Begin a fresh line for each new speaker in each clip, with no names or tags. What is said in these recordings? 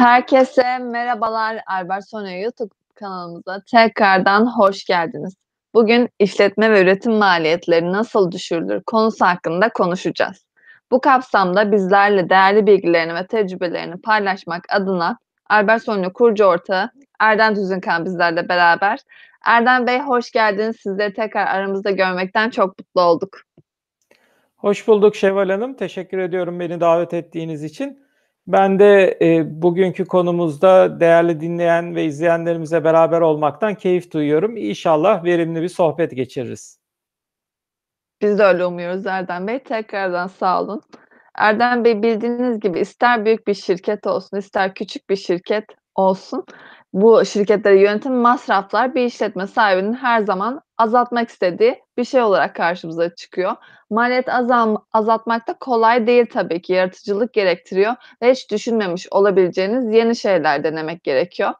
Herkese merhabalar Albersonia YouTube kanalımıza tekrardan hoş geldiniz. Bugün işletme ve üretim maliyetleri nasıl düşürülür konusu hakkında konuşacağız. Bu kapsamda bizlerle değerli bilgilerini ve tecrübelerini paylaşmak adına Albersonia kurucu ortağı Erdem Tüzünkan bizlerle beraber. Erdem Bey hoş geldiniz. Sizleri tekrar aramızda görmekten çok mutlu olduk.
Hoş bulduk Şevval Hanım. Teşekkür ediyorum beni davet ettiğiniz için. Ben de e, bugünkü konumuzda değerli dinleyen ve izleyenlerimize beraber olmaktan keyif duyuyorum. İnşallah verimli bir sohbet geçiririz.
Biz de öyle umuyoruz Erdem Bey. Tekrardan sağ olun. Erdem Bey bildiğiniz gibi ister büyük bir şirket olsun, ister küçük bir şirket olsun bu şirketleri yönetim masraflar bir işletme sahibinin her zaman azaltmak istediği bir şey olarak karşımıza çıkıyor. Maliyet azal azaltmak da kolay değil tabii ki. Yaratıcılık gerektiriyor ve hiç düşünmemiş olabileceğiniz yeni şeyler denemek gerekiyor.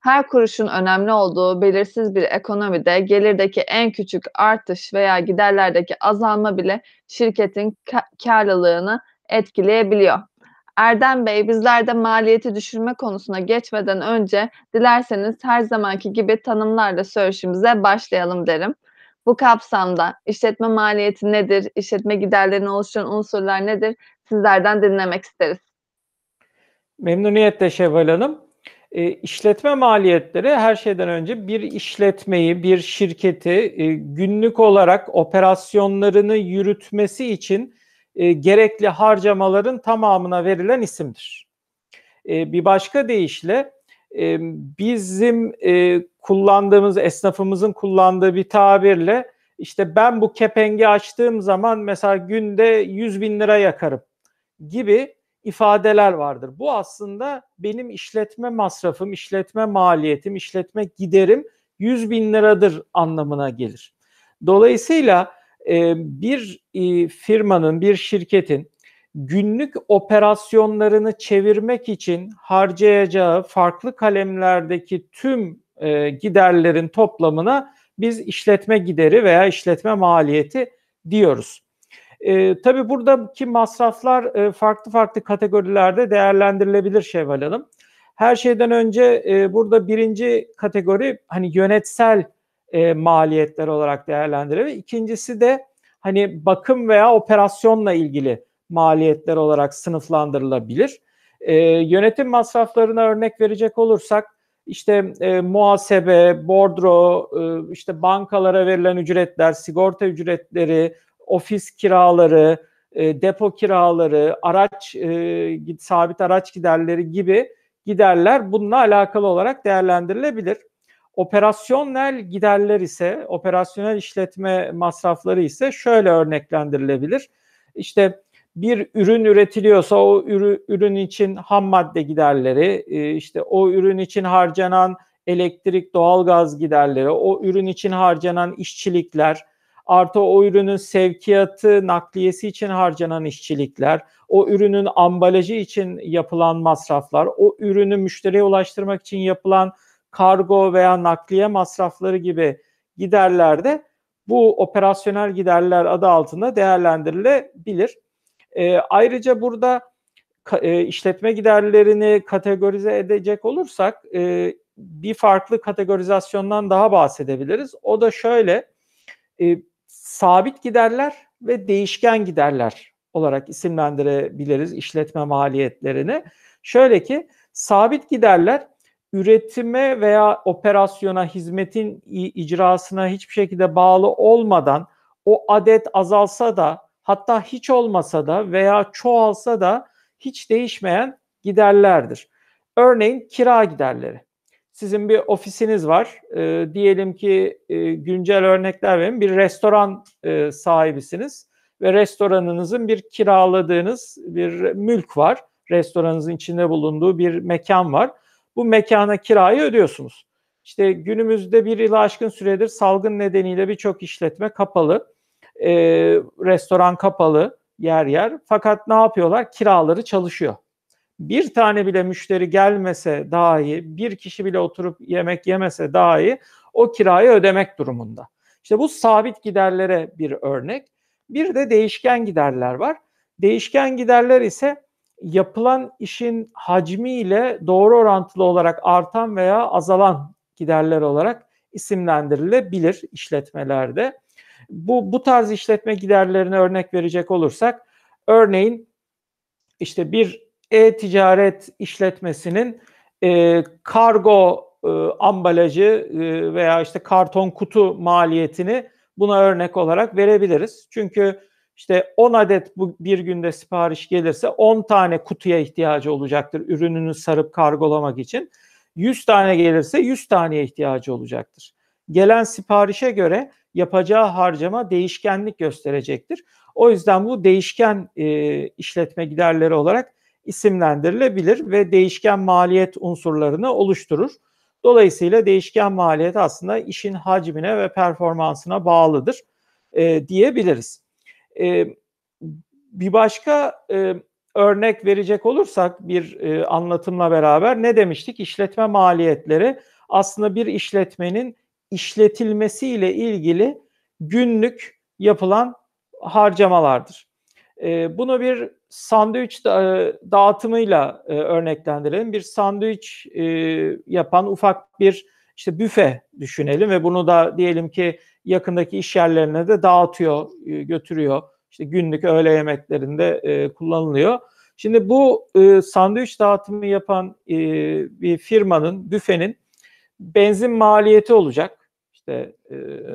Her kuruşun önemli olduğu belirsiz bir ekonomide gelirdeki en küçük artış veya giderlerdeki azalma bile şirketin karlılığını etkileyebiliyor. Erdem Bey bizler de maliyeti düşürme konusuna geçmeden önce dilerseniz her zamanki gibi tanımlarla söyleşimize başlayalım derim. Bu kapsamda işletme maliyeti nedir, işletme giderlerini oluşturan unsurlar nedir sizlerden dinlemek isteriz.
Memnuniyetle Şevval Hanım. E, işletme maliyetleri her şeyden önce bir işletmeyi, bir şirketi e, günlük olarak operasyonlarını yürütmesi için e, gerekli harcamaların tamamına verilen isimdir. E, bir başka deyişle e, bizim e, kullandığımız, esnafımızın kullandığı bir tabirle işte ben bu kepengi açtığım zaman mesela günde 100 bin lira yakarım gibi ifadeler vardır. Bu aslında benim işletme masrafım, işletme maliyetim, işletme giderim 100 bin liradır anlamına gelir. Dolayısıyla bir firmanın, bir şirketin günlük operasyonlarını çevirmek için harcayacağı farklı kalemlerdeki tüm giderlerin toplamına biz işletme gideri veya işletme maliyeti diyoruz. E, tabii buradaki masraflar e, farklı farklı kategorilerde değerlendirilebilir Şevval Hanım. Her şeyden önce e, burada birinci kategori hani yönetsel e, maliyetler olarak değerlendirebilir. İkincisi de hani bakım veya operasyonla ilgili maliyetler olarak sınıflandırılabilir. E, yönetim masraflarına örnek verecek olursak işte e, muhasebe, bordro, e, işte bankalara verilen ücretler, sigorta ücretleri, ofis kiraları, e, depo kiraları, araç e, sabit araç giderleri gibi giderler bununla alakalı olarak değerlendirilebilir. Operasyonel giderler ise, operasyonel işletme masrafları ise şöyle örneklendirilebilir. İşte bir ürün üretiliyorsa o ürün için ham madde giderleri, e, işte o ürün için harcanan elektrik, doğalgaz giderleri, o ürün için harcanan işçilikler, artı o ürünün sevkiyatı, nakliyesi için harcanan işçilikler, o ürünün ambalajı için yapılan masraflar, o ürünü müşteriye ulaştırmak için yapılan kargo veya nakliye masrafları gibi giderlerde bu operasyonel giderler adı altında değerlendirilebilir. E, ayrıca burada e, işletme giderlerini kategorize edecek olursak e, bir farklı kategorizasyondan daha bahsedebiliriz. O da şöyle e, sabit giderler ve değişken giderler olarak isimlendirebiliriz işletme maliyetlerini. Şöyle ki sabit giderler üretime veya operasyona, hizmetin icrasına hiçbir şekilde bağlı olmadan o adet azalsa da hatta hiç olmasa da veya çoğalsa da hiç değişmeyen giderlerdir. Örneğin kira giderleri. Sizin bir ofisiniz var. E, diyelim ki e, güncel örnekler verin. Bir restoran e, sahibisiniz ve restoranınızın bir kiraladığınız bir mülk var. Restoranınızın içinde bulunduğu bir mekan var bu mekana kirayı ödüyorsunuz. İşte günümüzde bir yılı aşkın süredir salgın nedeniyle birçok işletme kapalı. E, restoran kapalı yer yer. Fakat ne yapıyorlar? Kiraları çalışıyor. Bir tane bile müşteri gelmese dahi, bir kişi bile oturup yemek yemese dahi o kirayı ödemek durumunda. İşte bu sabit giderlere bir örnek. Bir de değişken giderler var. Değişken giderler ise yapılan işin hacmiyle doğru orantılı olarak artan veya azalan giderler olarak isimlendirilebilir işletmelerde. Bu bu tarz işletme giderlerine örnek verecek olursak örneğin işte bir e-ticaret işletmesinin e, kargo e, ambalajı e, veya işte karton kutu maliyetini buna örnek olarak verebiliriz. Çünkü işte 10 adet bu bir günde sipariş gelirse 10 tane kutuya ihtiyacı olacaktır ürününü sarıp kargolamak için. 100 tane gelirse 100 taneye ihtiyacı olacaktır. Gelen siparişe göre yapacağı harcama değişkenlik gösterecektir. O yüzden bu değişken e, işletme giderleri olarak isimlendirilebilir ve değişken maliyet unsurlarını oluşturur. Dolayısıyla değişken maliyet aslında işin hacmine ve performansına bağlıdır e, diyebiliriz. E, bir başka e, örnek verecek olursak bir e, anlatımla beraber ne demiştik? İşletme maliyetleri aslında bir işletmenin işletilmesiyle ilgili günlük yapılan harcamalardır. E, bunu bir sandviç da, e, dağıtımıyla e, örneklendirelim. Bir sandviç e, yapan ufak bir işte büfe düşünelim ve bunu da diyelim ki yakındaki iş yerlerine de dağıtıyor, e, götürüyor. İşte günlük öğle yemeklerinde e, kullanılıyor. Şimdi bu e, sandviç dağıtımı yapan bir firmanın, büfenin benzin maliyeti olacak. İşte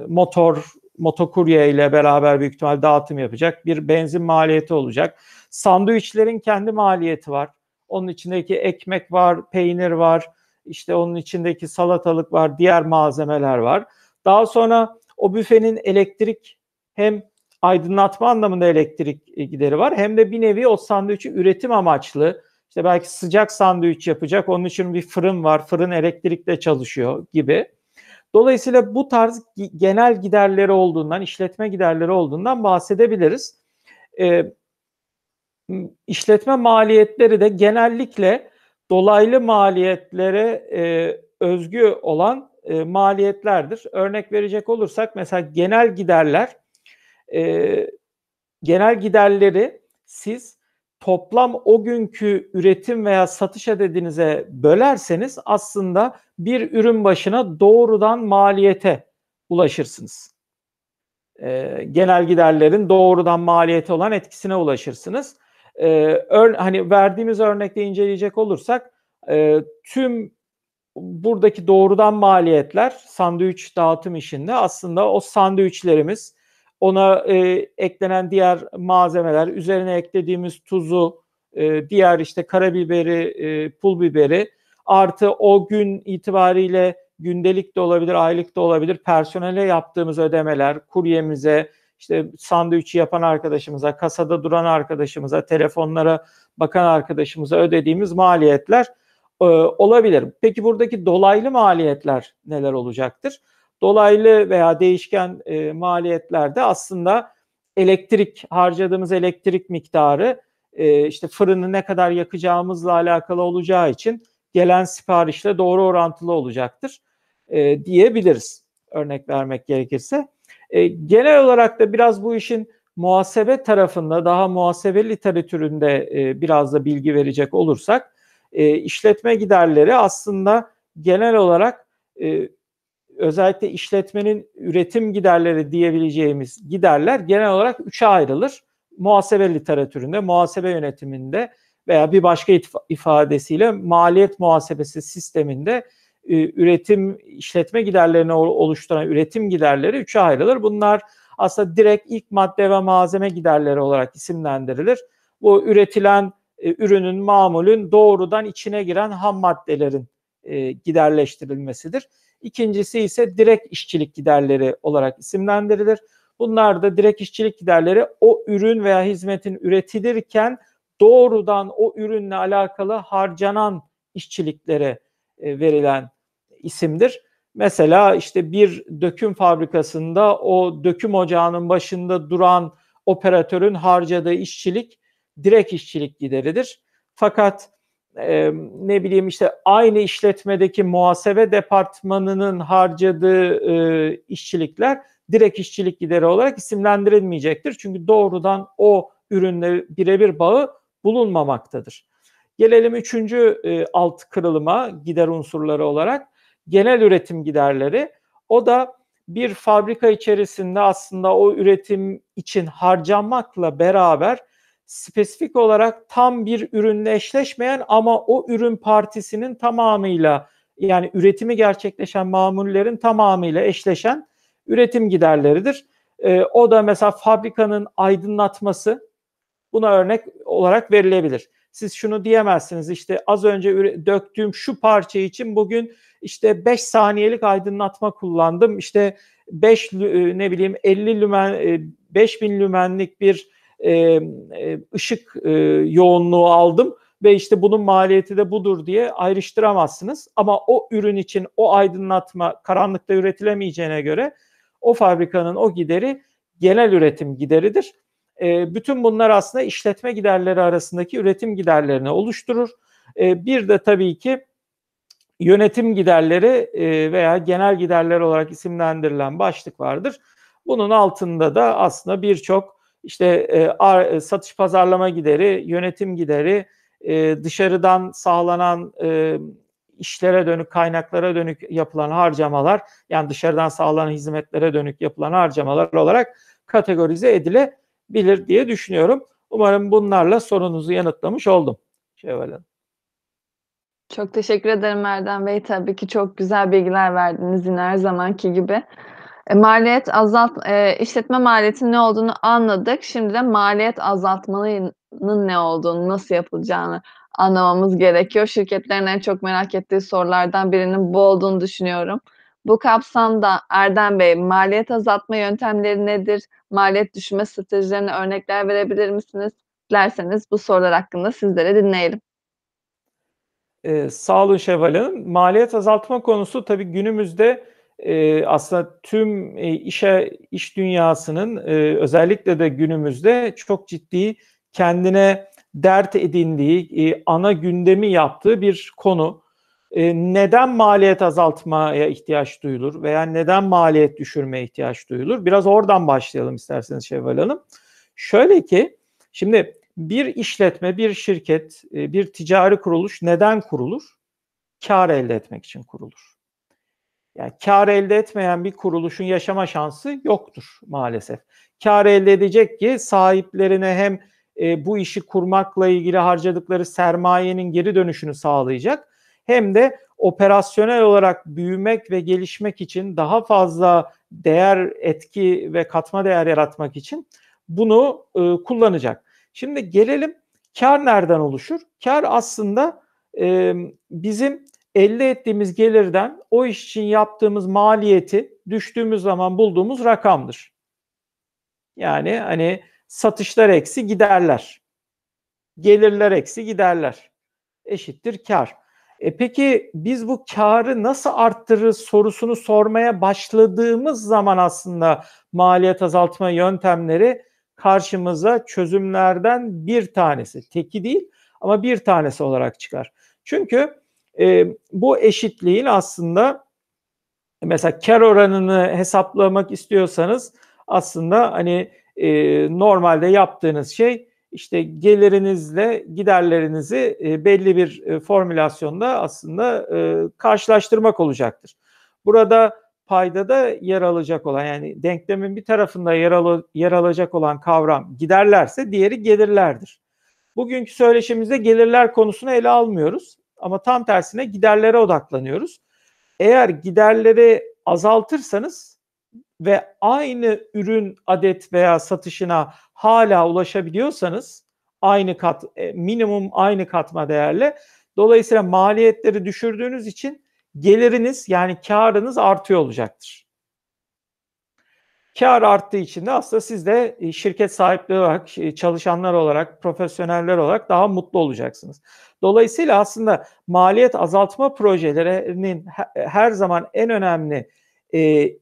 motor, motokurye ile beraber büyük ihtimal dağıtım yapacak. Bir benzin maliyeti olacak. Sandviçlerin kendi maliyeti var. Onun içindeki ekmek var, peynir var, İşte onun içindeki salatalık var, diğer malzemeler var. Daha sonra o büfenin elektrik hem aydınlatma anlamında elektrik e, gideri var hem de bir nevi o sandviçi üretim amaçlı işte belki sıcak sandviç yapacak onun için bir fırın var fırın elektrikle çalışıyor gibi. Dolayısıyla bu tarz genel giderleri olduğundan işletme giderleri olduğundan bahsedebiliriz. Ee, işletme maliyetleri de genellikle dolaylı maliyetlere e, özgü olan e, maliyetlerdir. Örnek verecek olursak mesela genel giderler e, genel giderleri siz toplam o günkü üretim veya satış adedinize bölerseniz aslında bir ürün başına doğrudan maliyete ulaşırsınız. E, genel giderlerin doğrudan maliyete olan etkisine ulaşırsınız. E, ör, hani verdiğimiz örnekte inceleyecek olursak e, tüm buradaki doğrudan maliyetler sandviç dağıtım işinde aslında o sandviçlerimiz ona e, eklenen diğer malzemeler, üzerine eklediğimiz tuzu, e, diğer işte karabiberi, e, pul biberi artı o gün itibariyle gündelik de olabilir, aylık da olabilir personele yaptığımız ödemeler, kuryemize, işte sandviçi yapan arkadaşımıza, kasada duran arkadaşımıza, telefonlara bakan arkadaşımıza ödediğimiz maliyetler ee, olabilir. Peki buradaki dolaylı maliyetler neler olacaktır? Dolaylı veya değişken e, maliyetlerde aslında elektrik harcadığımız elektrik miktarı e, işte fırını ne kadar yakacağımızla alakalı olacağı için gelen siparişle doğru orantılı olacaktır e, diyebiliriz örnek vermek gerekirse. E, genel olarak da biraz bu işin muhasebe tarafında daha muhasebe literatüründe e, biraz da bilgi verecek olursak e, işletme giderleri aslında genel olarak e, özellikle işletmenin üretim giderleri diyebileceğimiz giderler genel olarak üçe ayrılır. Muhasebe literatüründe, muhasebe yönetiminde veya bir başka ifadesiyle maliyet muhasebesi sisteminde e, üretim işletme giderlerini oluşturan üretim giderleri üçe ayrılır. Bunlar aslında direkt ilk madde ve malzeme giderleri olarak isimlendirilir. Bu üretilen e, ürünün, mamulün doğrudan içine giren ham maddelerin e, giderleştirilmesidir. İkincisi ise direkt işçilik giderleri olarak isimlendirilir. Bunlar da direkt işçilik giderleri o ürün veya hizmetin üretilirken doğrudan o ürünle alakalı harcanan işçiliklere e, verilen isimdir. Mesela işte bir döküm fabrikasında o döküm ocağının başında duran operatörün harcadığı işçilik direkt işçilik gideridir. Fakat e, ne bileyim işte aynı işletmedeki muhasebe departmanının harcadığı e, işçilikler direkt işçilik gideri olarak isimlendirilmeyecektir. Çünkü doğrudan o ürünle birebir bağı bulunmamaktadır. Gelelim üçüncü e, alt kırılıma gider unsurları olarak genel üretim giderleri. O da bir fabrika içerisinde aslında o üretim için harcanmakla beraber spesifik olarak tam bir ürünle eşleşmeyen ama o ürün partisinin tamamıyla yani üretimi gerçekleşen mamullerin tamamıyla eşleşen üretim giderleridir. E, o da mesela fabrikanın aydınlatması buna örnek olarak verilebilir. Siz şunu diyemezsiniz işte az önce döktüğüm şu parça için bugün işte 5 saniyelik aydınlatma kullandım. İşte 5 e, ne bileyim 50 lümen 5000 e, lümenlik bir e, ışık e, yoğunluğu aldım ve işte bunun maliyeti de budur diye ayrıştıramazsınız. Ama o ürün için o aydınlatma karanlıkta üretilemeyeceğine göre o fabrikanın o gideri genel üretim gideridir. E, bütün bunlar aslında işletme giderleri arasındaki üretim giderlerini oluşturur. E, bir de tabii ki yönetim giderleri e, veya genel giderler olarak isimlendirilen başlık vardır. Bunun altında da aslında birçok işte e, e, satış pazarlama gideri, yönetim gideri, e, dışarıdan sağlanan e, işlere dönük, kaynaklara dönük yapılan harcamalar, yani dışarıdan sağlanan hizmetlere dönük yapılan harcamalar olarak kategorize edilebilir diye düşünüyorum. Umarım bunlarla sorunuzu yanıtlamış oldum. Şevval Hanım.
Çok teşekkür ederim Erdem Bey. Tabii ki çok güzel bilgiler verdiniz yine her zamanki gibi. E, maliyet azalt e, işletme maliyetinin ne olduğunu anladık. Şimdi de maliyet azaltmanın ne olduğunu, nasıl yapılacağını anlamamız gerekiyor. Şirketlerin en çok merak ettiği sorulardan birinin bu olduğunu düşünüyorum. Bu kapsamda Erdem Bey, maliyet azaltma yöntemleri nedir? Maliyet düşme stratejilerine örnekler verebilir misiniz? Dilerseniz bu sorular hakkında sizlere dinleyelim.
Ee, sağ olun Şevval Hanım. Maliyet azaltma konusu tabii günümüzde e, aslında tüm e, işe iş dünyasının e, özellikle de günümüzde çok ciddi kendine dert edindiği, e, ana gündemi yaptığı bir konu. E, neden maliyet azaltmaya ihtiyaç duyulur veya neden maliyet düşürmeye ihtiyaç duyulur? Biraz oradan başlayalım isterseniz Şevval Hanım. Şöyle ki şimdi bir işletme, bir şirket, e, bir ticari kuruluş neden kurulur? Kar elde etmek için kurulur. Yani kar elde etmeyen bir kuruluşun yaşama şansı yoktur maalesef. Kar elde edecek ki sahiplerine hem e, bu işi kurmakla ilgili harcadıkları sermayenin geri dönüşünü sağlayacak hem de operasyonel olarak büyümek ve gelişmek için daha fazla değer, etki ve katma değer yaratmak için bunu e, kullanacak. Şimdi gelelim kar nereden oluşur? Kar aslında e, bizim elde ettiğimiz gelirden o iş için yaptığımız maliyeti düştüğümüz zaman bulduğumuz rakamdır. Yani hani satışlar eksi giderler. Gelirler eksi giderler. Eşittir kar. E peki biz bu karı nasıl arttırırız sorusunu sormaya başladığımız zaman aslında maliyet azaltma yöntemleri karşımıza çözümlerden bir tanesi. Teki değil ama bir tanesi olarak çıkar. Çünkü e, bu eşitliğin aslında mesela kar oranını hesaplamak istiyorsanız aslında hani e, normalde yaptığınız şey işte gelirinizle giderlerinizi e, belli bir e, formülasyonda aslında e, karşılaştırmak olacaktır. Burada payda da yer alacak olan yani denklemin bir tarafında yer, al- yer alacak olan kavram giderlerse diğeri gelirlerdir. Bugünkü söyleşimizde gelirler konusunu ele almıyoruz. Ama tam tersine giderlere odaklanıyoruz. Eğer giderleri azaltırsanız ve aynı ürün adet veya satışına hala ulaşabiliyorsanız aynı kat e, minimum aynı katma değerle dolayısıyla maliyetleri düşürdüğünüz için geliriniz yani karınız artıyor olacaktır. Kar arttığı için de aslında siz de e, şirket sahipleri olarak, e, çalışanlar olarak, profesyoneller olarak daha mutlu olacaksınız. Dolayısıyla aslında maliyet azaltma projelerinin e, her zaman en önemli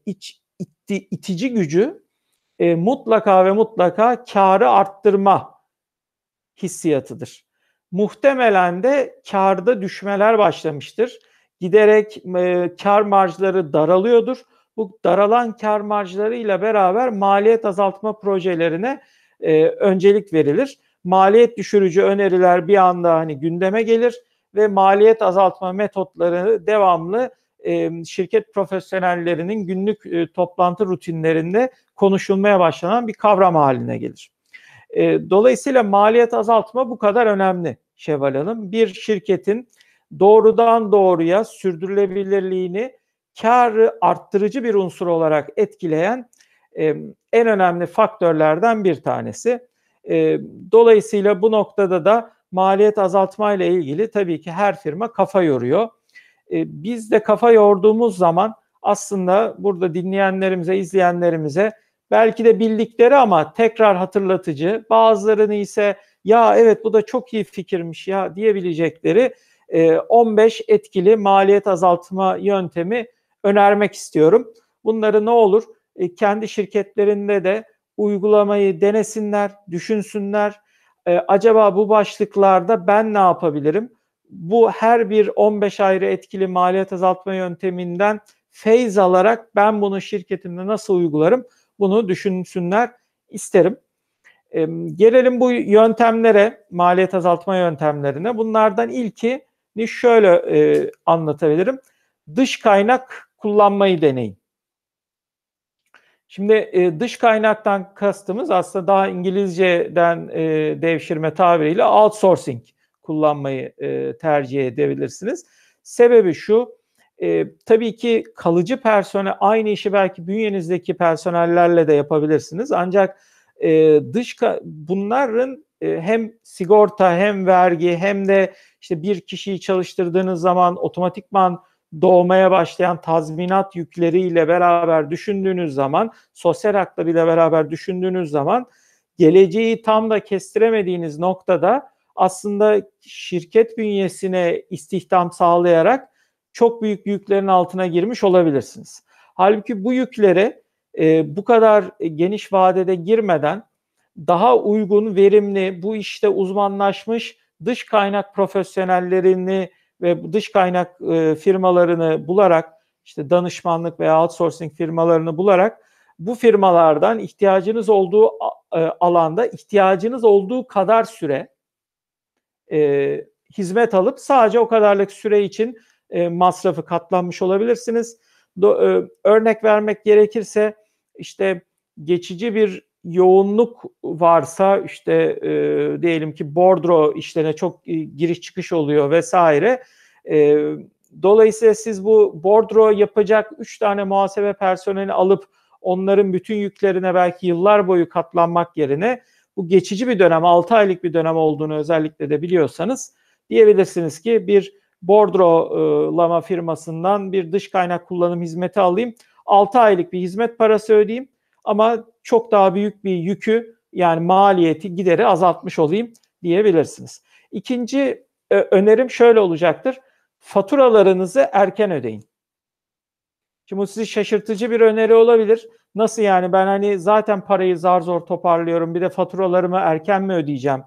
iç, itti, itici gücü mutlaka ve mutlaka karı arttırma hissiyatıdır. Muhtemelen de karda düşmeler başlamıştır. Giderek e, kar marjları daralıyordur bu daralan kar marjlarıyla beraber maliyet azaltma projelerine e, öncelik verilir. Maliyet düşürücü öneriler bir anda hani gündeme gelir ve maliyet azaltma metotları devamlı e, şirket profesyonellerinin günlük e, toplantı rutinlerinde konuşulmaya başlanan bir kavram haline gelir. E, dolayısıyla maliyet azaltma bu kadar önemli Şevval Hanım. Bir şirketin doğrudan doğruya sürdürülebilirliğini karı arttırıcı bir unsur olarak etkileyen e, en önemli faktörlerden bir tanesi. E, dolayısıyla bu noktada da maliyet azaltma ile ilgili tabii ki her firma kafa yoruyor. E, biz de kafa yorduğumuz zaman aslında burada dinleyenlerimize, izleyenlerimize belki de bildikleri ama tekrar hatırlatıcı, bazılarını ise ya evet bu da çok iyi fikirmiş ya diyebilecekleri 15 etkili maliyet azaltma yöntemi önermek istiyorum. Bunları ne olur e, kendi şirketlerinde de uygulamayı denesinler, düşünsünler. E, acaba bu başlıklarda ben ne yapabilirim? Bu her bir 15 ayrı etkili maliyet azaltma yönteminden feyz alarak ben bunu şirketimde nasıl uygularım? Bunu düşünsünler isterim. E, gelelim bu yöntemlere, maliyet azaltma yöntemlerine. Bunlardan ilki şöyle e, anlatabilirim. Dış kaynak kullanmayı deneyin. Şimdi e, dış kaynaktan kastımız aslında daha İngilizceden e, devşirme tabiriyle outsourcing kullanmayı e, tercih edebilirsiniz. Sebebi şu, e, tabii ki kalıcı personel, aynı işi belki bünyenizdeki personellerle de yapabilirsiniz. Ancak e, dış bunların e, hem sigorta hem vergi hem de işte bir kişiyi çalıştırdığınız zaman otomatikman doğmaya başlayan tazminat yükleriyle beraber düşündüğünüz zaman, sosyal haklarıyla beraber düşündüğünüz zaman geleceği tam da kestiremediğiniz noktada aslında şirket bünyesine istihdam sağlayarak çok büyük yüklerin altına girmiş olabilirsiniz. Halbuki bu yüklere e, bu kadar geniş vadede girmeden daha uygun, verimli, bu işte uzmanlaşmış dış kaynak profesyonellerini ve dış kaynak e, firmalarını bularak işte danışmanlık veya outsourcing firmalarını bularak bu firmalardan ihtiyacınız olduğu e, alanda ihtiyacınız olduğu kadar süre e, hizmet alıp sadece o kadarlık süre için e, masrafı katlanmış olabilirsiniz. Do, e, örnek vermek gerekirse işte geçici bir yoğunluk varsa işte e, diyelim ki bordro işlerine çok e, giriş çıkış oluyor vesaire. E, dolayısıyla siz bu bordro yapacak 3 tane muhasebe personeli alıp onların bütün yüklerine belki yıllar boyu katlanmak yerine bu geçici bir dönem 6 aylık bir dönem olduğunu özellikle de biliyorsanız diyebilirsiniz ki bir bordrolama e, firmasından bir dış kaynak kullanım hizmeti alayım. 6 aylık bir hizmet parası ödeyeyim ama çok daha büyük bir yükü yani maliyeti gideri azaltmış olayım diyebilirsiniz. İkinci e, önerim şöyle olacaktır. Faturalarınızı erken ödeyin. Şimdi bu sizi şaşırtıcı bir öneri olabilir. Nasıl yani ben hani zaten parayı zar zor toparlıyorum bir de faturalarımı erken mi ödeyeceğim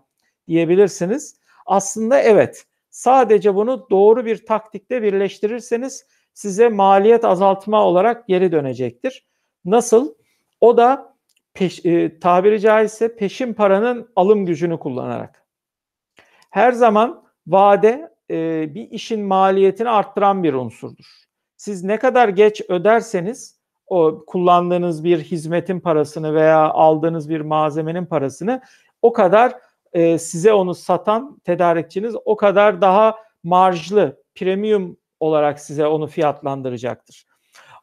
diyebilirsiniz. Aslında evet sadece bunu doğru bir taktikle birleştirirseniz size maliyet azaltma olarak geri dönecektir. Nasıl? O da peş, e, tabiri caizse peşin paranın alım gücünü kullanarak. Her zaman vade e, bir işin maliyetini arttıran bir unsurdur. Siz ne kadar geç öderseniz o kullandığınız bir hizmetin parasını veya aldığınız bir malzemenin parasını o kadar e, size onu satan tedarikçiniz o kadar daha marjlı, premium olarak size onu fiyatlandıracaktır.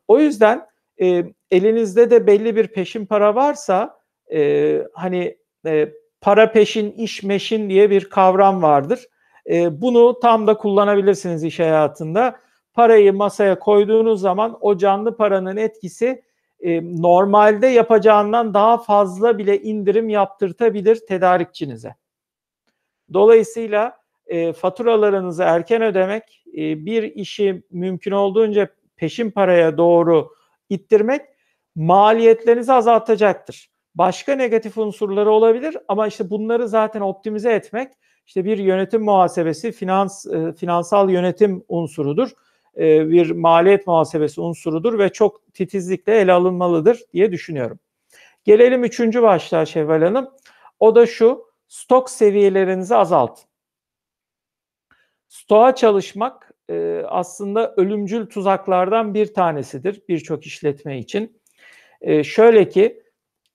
O yüzden e, elinizde de belli bir peşin para varsa e, hani e, para peşin iş meşin diye bir kavram vardır. E, bunu tam da kullanabilirsiniz iş hayatında. Parayı masaya koyduğunuz zaman o canlı paranın etkisi e, normalde yapacağından daha fazla bile indirim yaptırtabilir tedarikçinize. Dolayısıyla e, faturalarınızı erken ödemek, e, bir işi mümkün olduğunca peşin paraya doğru ittirmek maliyetlerinizi azaltacaktır. Başka negatif unsurları olabilir ama işte bunları zaten optimize etmek işte bir yönetim muhasebesi finans e, finansal yönetim unsurudur. E, bir maliyet muhasebesi unsurudur ve çok titizlikle ele alınmalıdır diye düşünüyorum. Gelelim üçüncü başlığa Şevval Hanım. O da şu stok seviyelerinizi azaltın. Stoğa çalışmak e, aslında ölümcül tuzaklardan bir tanesidir birçok işletme için. E, şöyle ki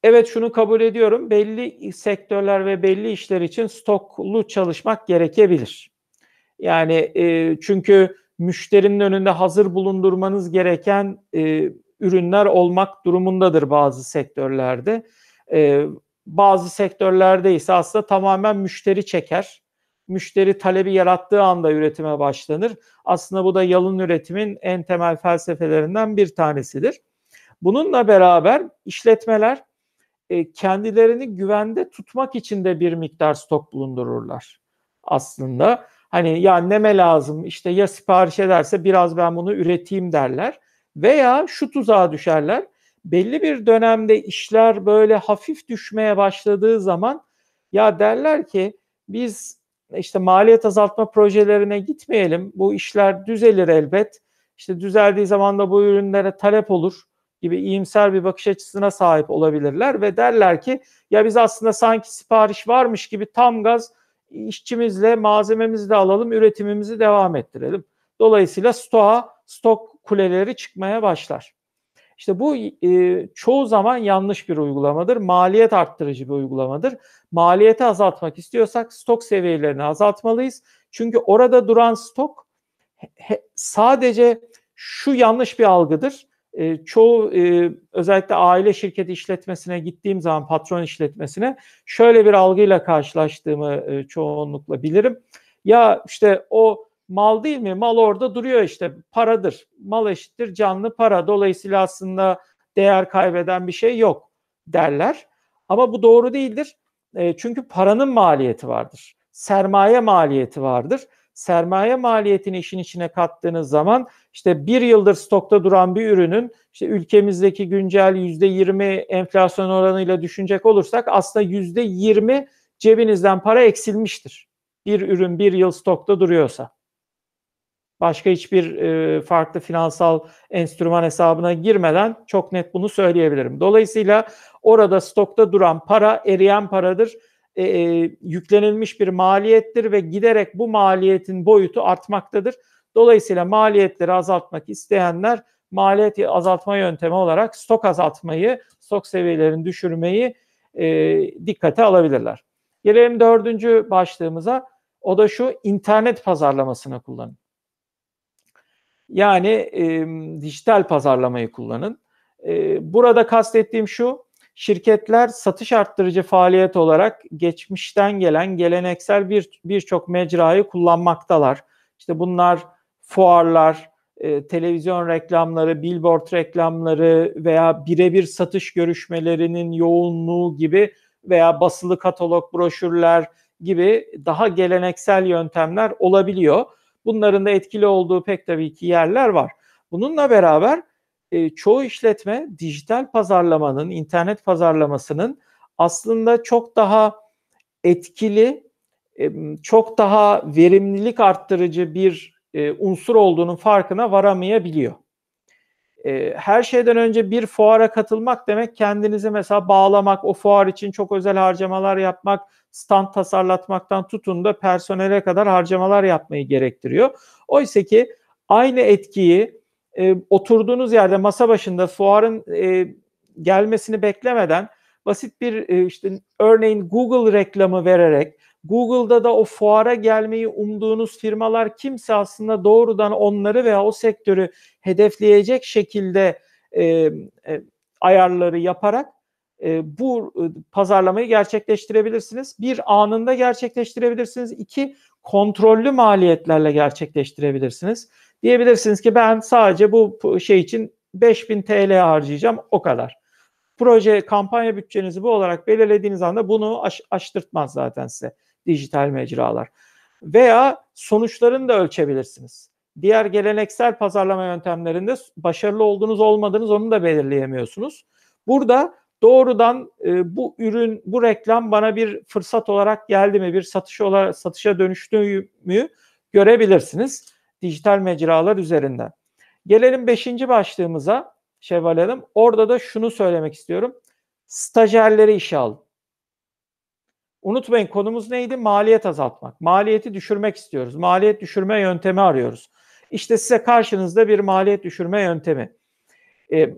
evet şunu kabul ediyorum belli sektörler ve belli işler için stoklu çalışmak gerekebilir. Yani e, çünkü müşterinin önünde hazır bulundurmanız gereken e, ürünler olmak durumundadır bazı sektörlerde. E, bazı sektörlerde ise aslında tamamen müşteri çeker müşteri talebi yarattığı anda üretime başlanır. Aslında bu da yalın üretimin en temel felsefelerinden bir tanesidir. Bununla beraber işletmeler e, kendilerini güvende tutmak için de bir miktar stok bulundururlar aslında. Hani ya neme lazım işte ya sipariş ederse biraz ben bunu üreteyim derler veya şu tuzağa düşerler. Belli bir dönemde işler böyle hafif düşmeye başladığı zaman ya derler ki biz işte maliyet azaltma projelerine gitmeyelim. Bu işler düzelir elbet. İşte düzeldiği zaman da bu ürünlere talep olur gibi iyimser bir bakış açısına sahip olabilirler ve derler ki ya biz aslında sanki sipariş varmış gibi tam gaz işçimizle malzememizi de alalım, üretimimizi devam ettirelim. Dolayısıyla stoğa, stok kuleleri çıkmaya başlar. İşte bu e, çoğu zaman yanlış bir uygulamadır. Maliyet arttırıcı bir uygulamadır. Maliyeti azaltmak istiyorsak stok seviyelerini azaltmalıyız. Çünkü orada duran stok he, sadece şu yanlış bir algıdır. E, çoğu e, özellikle aile şirketi işletmesine gittiğim zaman patron işletmesine şöyle bir algıyla karşılaştığımı e, çoğunlukla bilirim. Ya işte o mal değil mi? Mal orada duruyor işte paradır. Mal eşittir canlı para. Dolayısıyla aslında değer kaybeden bir şey yok derler. Ama bu doğru değildir. E, çünkü paranın maliyeti vardır. Sermaye maliyeti vardır. Sermaye maliyetini işin içine kattığınız zaman işte bir yıldır stokta duran bir ürünün işte ülkemizdeki güncel yüzde yirmi enflasyon oranıyla düşünecek olursak aslında yüzde yirmi cebinizden para eksilmiştir. Bir ürün bir yıl stokta duruyorsa başka hiçbir e, farklı finansal enstrüman hesabına girmeden çok net bunu söyleyebilirim. Dolayısıyla orada stokta duran para eriyen paradır. E, e, yüklenilmiş bir maliyettir ve giderek bu maliyetin boyutu artmaktadır. Dolayısıyla maliyetleri azaltmak isteyenler maliyeti azaltma yöntemi olarak stok azaltmayı, stok seviyelerini düşürmeyi e, dikkate alabilirler. Gelelim dördüncü başlığımıza. O da şu internet pazarlamasını kullanın. Yani e, dijital pazarlamayı kullanın. E, burada kastettiğim şu, şirketler satış arttırıcı faaliyet olarak geçmişten gelen geleneksel bir birçok mecrayı kullanmaktalar. İşte bunlar fuarlar, e, televizyon reklamları, billboard reklamları veya birebir satış görüşmelerinin yoğunluğu gibi veya basılı katalog broşürler gibi daha geleneksel yöntemler olabiliyor. Bunların da etkili olduğu pek tabii ki yerler var. Bununla beraber e, çoğu işletme dijital pazarlamanın, internet pazarlamasının aslında çok daha etkili, e, çok daha verimlilik arttırıcı bir e, unsur olduğunun farkına varamayabiliyor. E, her şeyden önce bir fuara katılmak demek kendinizi mesela bağlamak, o fuar için çok özel harcamalar yapmak, stand tasarlatmaktan tutun da personele kadar harcamalar yapmayı gerektiriyor. Oysa ki aynı etkiyi e, oturduğunuz yerde masa başında fuarın e, gelmesini beklemeden basit bir e, işte örneğin Google reklamı vererek Google'da da o fuara gelmeyi umduğunuz firmalar kimse aslında doğrudan onları veya o sektörü hedefleyecek şekilde e, e, ayarları yaparak bu ıı, pazarlamayı gerçekleştirebilirsiniz. Bir anında gerçekleştirebilirsiniz. İki kontrollü maliyetlerle gerçekleştirebilirsiniz. Diyebilirsiniz ki ben sadece bu şey için 5000 TL harcayacağım o kadar. Proje kampanya bütçenizi bu olarak belirlediğiniz anda bunu aş, aştırtmaz zaten size dijital mecralar. Veya sonuçlarını da ölçebilirsiniz. Diğer geleneksel pazarlama yöntemlerinde başarılı olduğunuz olmadığınız onu da belirleyemiyorsunuz. Burada doğrudan e, bu ürün, bu reklam bana bir fırsat olarak geldi mi, bir satış olarak satışa dönüştü mü görebilirsiniz dijital mecralar üzerinden. Gelelim beşinci başlığımıza Şevval Hanım. Orada da şunu söylemek istiyorum. Stajyerleri işe alın. Unutmayın konumuz neydi? Maliyet azaltmak. Maliyeti düşürmek istiyoruz. Maliyet düşürme yöntemi arıyoruz. İşte size karşınızda bir maliyet düşürme yöntemi. E,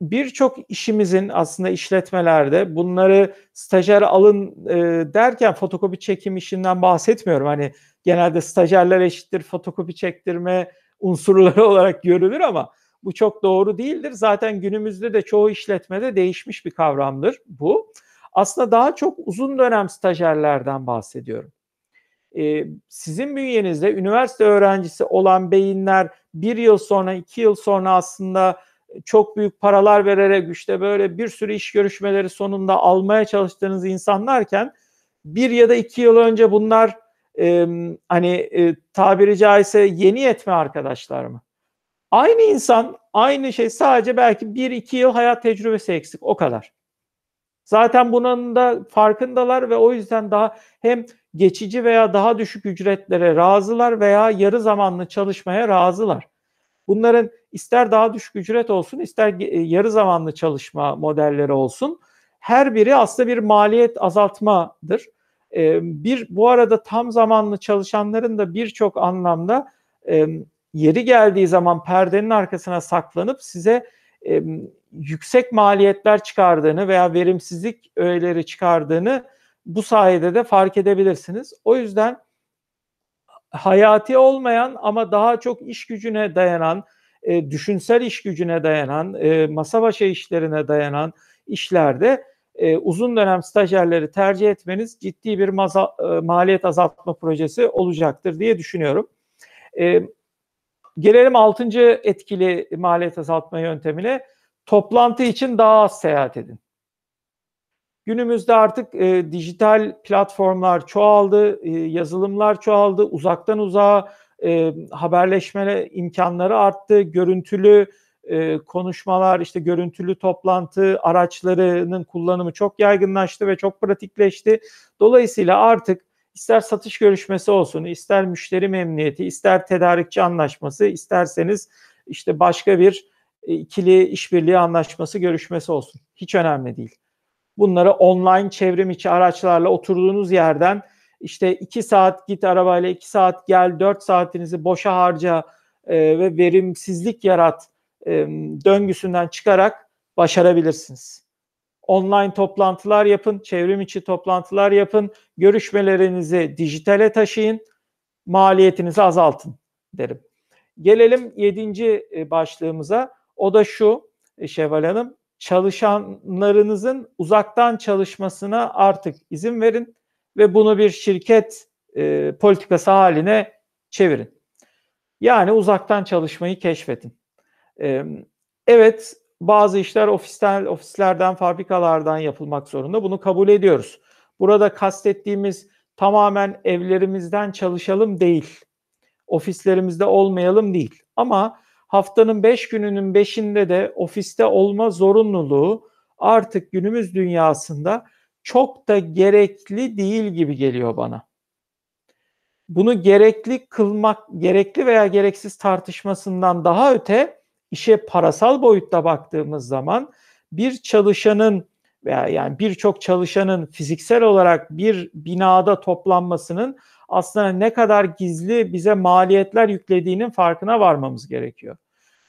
birçok işimizin aslında işletmelerde bunları stajyer alın e, derken fotokopi çekim işinden bahsetmiyorum. Hani genelde stajyerler eşittir fotokopi çektirme unsurları olarak görülür ama bu çok doğru değildir. Zaten günümüzde de çoğu işletmede değişmiş bir kavramdır bu. Aslında daha çok uzun dönem stajyerlerden bahsediyorum. Ee, sizin bünyenizde üniversite öğrencisi olan beyinler bir yıl sonra, iki yıl sonra aslında çok büyük paralar vererek işte böyle bir sürü iş görüşmeleri sonunda almaya çalıştığınız insanlarken bir ya da iki yıl önce bunlar e, hani e, tabiri caizse yeni yetme arkadaşlar mı? Aynı insan, aynı şey sadece belki bir iki yıl hayat tecrübesi eksik o kadar. Zaten bunun da farkındalar ve o yüzden daha hem geçici veya daha düşük ücretlere razılar veya yarı zamanlı çalışmaya razılar. Bunların ister daha düşük ücret olsun, ister e, yarı zamanlı çalışma modelleri olsun. Her biri aslında bir maliyet azaltmadır. Bir bu arada tam zamanlı çalışanların da birçok anlamda yeri geldiği zaman perdenin arkasına saklanıp size yüksek maliyetler çıkardığını veya verimsizlik öğeleri çıkardığını bu sayede de fark edebilirsiniz. O yüzden hayati olmayan ama daha çok iş gücüne dayanan, e, düşünsel iş gücüne dayanan, e, masa başı işlerine dayanan işlerde e, uzun dönem stajyerleri tercih etmeniz ciddi bir maza, e, maliyet azaltma projesi olacaktır diye düşünüyorum. E, gelelim altıncı etkili maliyet azaltma yöntemine. Toplantı için daha az seyahat edin. Günümüzde artık e, dijital platformlar çoğaldı, e, yazılımlar çoğaldı, uzaktan uzağa e, haberleşme imkanları arttı, görüntülü e, konuşmalar, işte görüntülü toplantı araçlarının kullanımı çok yaygınlaştı ve çok pratikleşti. Dolayısıyla artık ister satış görüşmesi olsun, ister müşteri memnuniyeti, ister tedarikçi anlaşması, isterseniz işte başka bir e, ikili işbirliği anlaşması görüşmesi olsun. Hiç önemli değil. Bunları online çevrim içi araçlarla oturduğunuz yerden işte 2 saat git arabayla 2 saat gel 4 saatinizi boşa harca e, ve verimsizlik yarat e, döngüsünden çıkarak başarabilirsiniz. Online toplantılar yapın, çevrim içi toplantılar yapın, görüşmelerinizi dijitale taşıyın, maliyetinizi azaltın derim. Gelelim yedinci e, başlığımıza. O da şu e, Şevval Hanım, çalışanlarınızın uzaktan çalışmasına artık izin verin ve bunu bir şirket e, politikası haline çevirin. Yani uzaktan çalışmayı keşfetin. E, evet bazı işler ofisten, ofislerden, fabrikalardan yapılmak zorunda. Bunu kabul ediyoruz. Burada kastettiğimiz tamamen evlerimizden çalışalım değil. Ofislerimizde olmayalım değil. Ama haftanın 5 beş gününün 5'inde de ofiste olma zorunluluğu artık günümüz dünyasında çok da gerekli değil gibi geliyor bana. Bunu gerekli kılmak, gerekli veya gereksiz tartışmasından daha öte işe parasal boyutta baktığımız zaman bir çalışanın veya yani birçok çalışanın fiziksel olarak bir binada toplanmasının aslında ne kadar gizli bize maliyetler yüklediğinin farkına varmamız gerekiyor.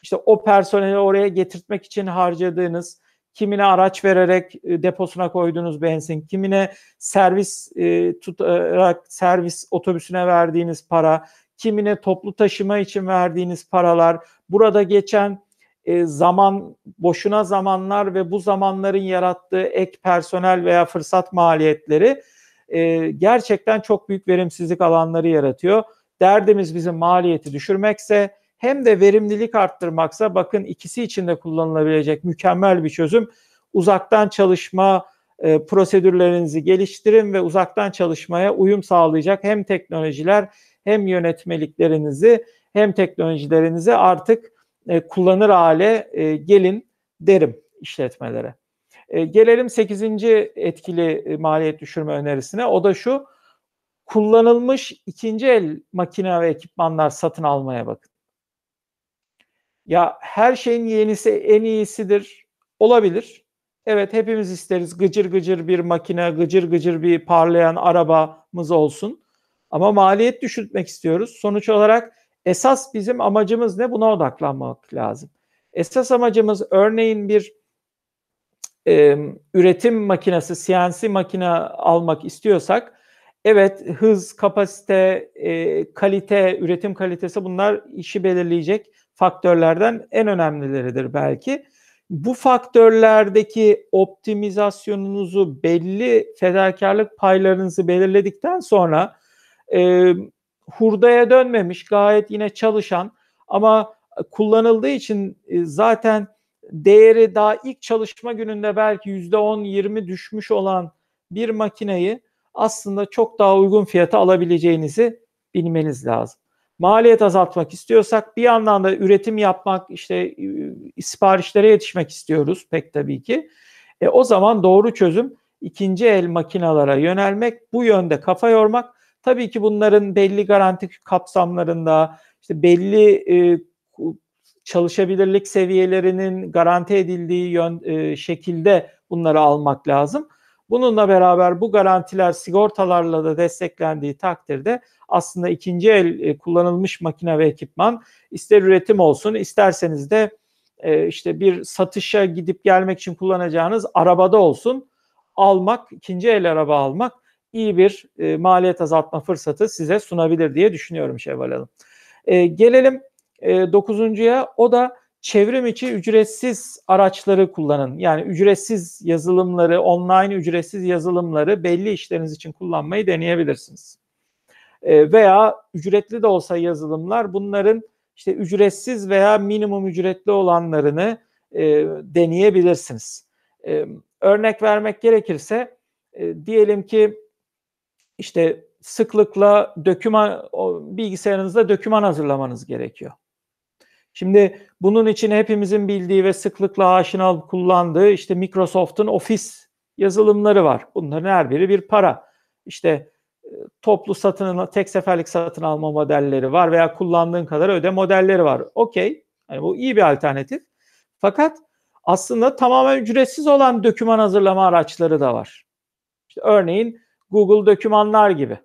İşte o personeli oraya getirtmek için harcadığınız, kimine araç vererek e, deposuna koyduğunuz benzin, kimine servis e, tutarak servis otobüsüne verdiğiniz para, kimine toplu taşıma için verdiğiniz paralar, burada geçen e, zaman boşuna zamanlar ve bu zamanların yarattığı ek personel veya fırsat maliyetleri e, gerçekten çok büyük verimsizlik alanları yaratıyor. Derdimiz bizim maliyeti düşürmekse hem de verimlilik arttırmaksa bakın ikisi için de kullanılabilecek mükemmel bir çözüm. Uzaktan çalışma e, prosedürlerinizi geliştirin ve uzaktan çalışmaya uyum sağlayacak hem teknolojiler hem yönetmeliklerinizi hem teknolojilerinizi artık e, kullanır hale e, gelin derim işletmelere. E, gelelim 8. etkili e, maliyet düşürme önerisine. O da şu. Kullanılmış ikinci el makine ve ekipmanlar satın almaya bakın. Ya her şeyin yenisi en iyisidir. Olabilir. Evet hepimiz isteriz gıcır gıcır bir makine, gıcır gıcır bir parlayan arabamız olsun. Ama maliyet düşürtmek istiyoruz. Sonuç olarak esas bizim amacımız ne? Buna odaklanmak lazım. Esas amacımız örneğin bir e, üretim makinesi, CNC makine almak istiyorsak evet hız, kapasite, e, kalite, üretim kalitesi bunlar işi belirleyecek faktörlerden en önemlileridir belki. Bu faktörlerdeki optimizasyonunuzu belli fedakarlık paylarınızı belirledikten sonra e, hurdaya dönmemiş gayet yine çalışan ama kullanıldığı için zaten değeri daha ilk çalışma gününde belki %10-20 düşmüş olan bir makineyi aslında çok daha uygun fiyata alabileceğinizi bilmeniz lazım. Maliyet azaltmak istiyorsak bir yandan da üretim yapmak, işte ıı, siparişlere yetişmek istiyoruz pek tabii ki. E, o zaman doğru çözüm ikinci el makinalara yönelmek, bu yönde kafa yormak. Tabii ki bunların belli garanti kapsamlarında, işte belli e, çalışabilirlik seviyelerinin garanti edildiği yön, e, şekilde bunları almak lazım. Bununla beraber bu garantiler sigortalarla da desteklendiği takdirde aslında ikinci el e, kullanılmış makine ve ekipman ister üretim olsun isterseniz de e, işte bir satışa gidip gelmek için kullanacağınız arabada olsun almak, ikinci el araba almak iyi bir e, maliyet azaltma fırsatı size sunabilir diye düşünüyorum Şevval Hanım. E, gelelim e, dokuzuncuya o da çevrim içi ücretsiz araçları kullanın. Yani ücretsiz yazılımları, online ücretsiz yazılımları belli işleriniz için kullanmayı deneyebilirsiniz. E, veya ücretli de olsa yazılımlar bunların işte ücretsiz veya minimum ücretli olanlarını e, deneyebilirsiniz. E, örnek vermek gerekirse e, diyelim ki işte sıklıkla döküman bilgisayarınızda döküman hazırlamanız gerekiyor. Şimdi bunun için hepimizin bildiği ve sıklıkla aşina kullandığı işte Microsoft'un Office yazılımları var. Bunların her biri bir para. İşte e, toplu satın tek seferlik satın alma modelleri var veya kullandığın kadar öde modelleri var. Okey. Yani bu iyi bir alternatif. Fakat aslında tamamen ücretsiz olan döküman hazırlama araçları da var. İşte örneğin Google dokümanlar gibi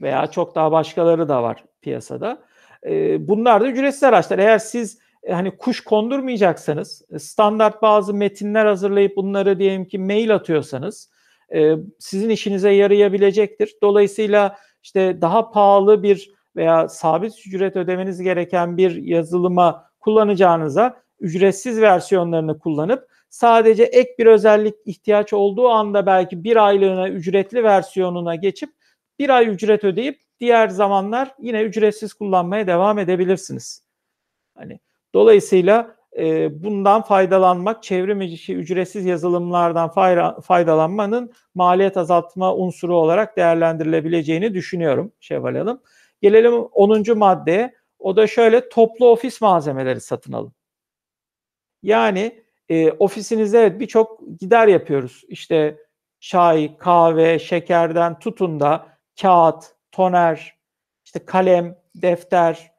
veya çok daha başkaları da var piyasada. Ee, bunlar da ücretsiz araçlar. Eğer siz e, hani kuş kondurmayacaksanız e, standart bazı metinler hazırlayıp bunları diyelim ki mail atıyorsanız e, sizin işinize yarayabilecektir. Dolayısıyla işte daha pahalı bir veya sabit ücret ödemeniz gereken bir yazılıma kullanacağınıza ücretsiz versiyonlarını kullanıp sadece ek bir özellik ihtiyaç olduğu anda belki bir aylığına ücretli versiyonuna geçip bir ay ücret ödeyip Diğer zamanlar yine ücretsiz kullanmaya devam edebilirsiniz. Hani dolayısıyla e, bundan faydalanmak, çevrim içi ücretsiz yazılımlardan fayra, faydalanmanın maliyet azaltma unsuru olarak değerlendirilebileceğini düşünüyorum Şevval Hanım. Gelelim 10. maddeye. O da şöyle toplu ofis malzemeleri satın alın. Yani e, ofisinizde evet birçok gider yapıyoruz. İşte çay, kahve, şekerden tutun da kağıt, toner, işte kalem, defter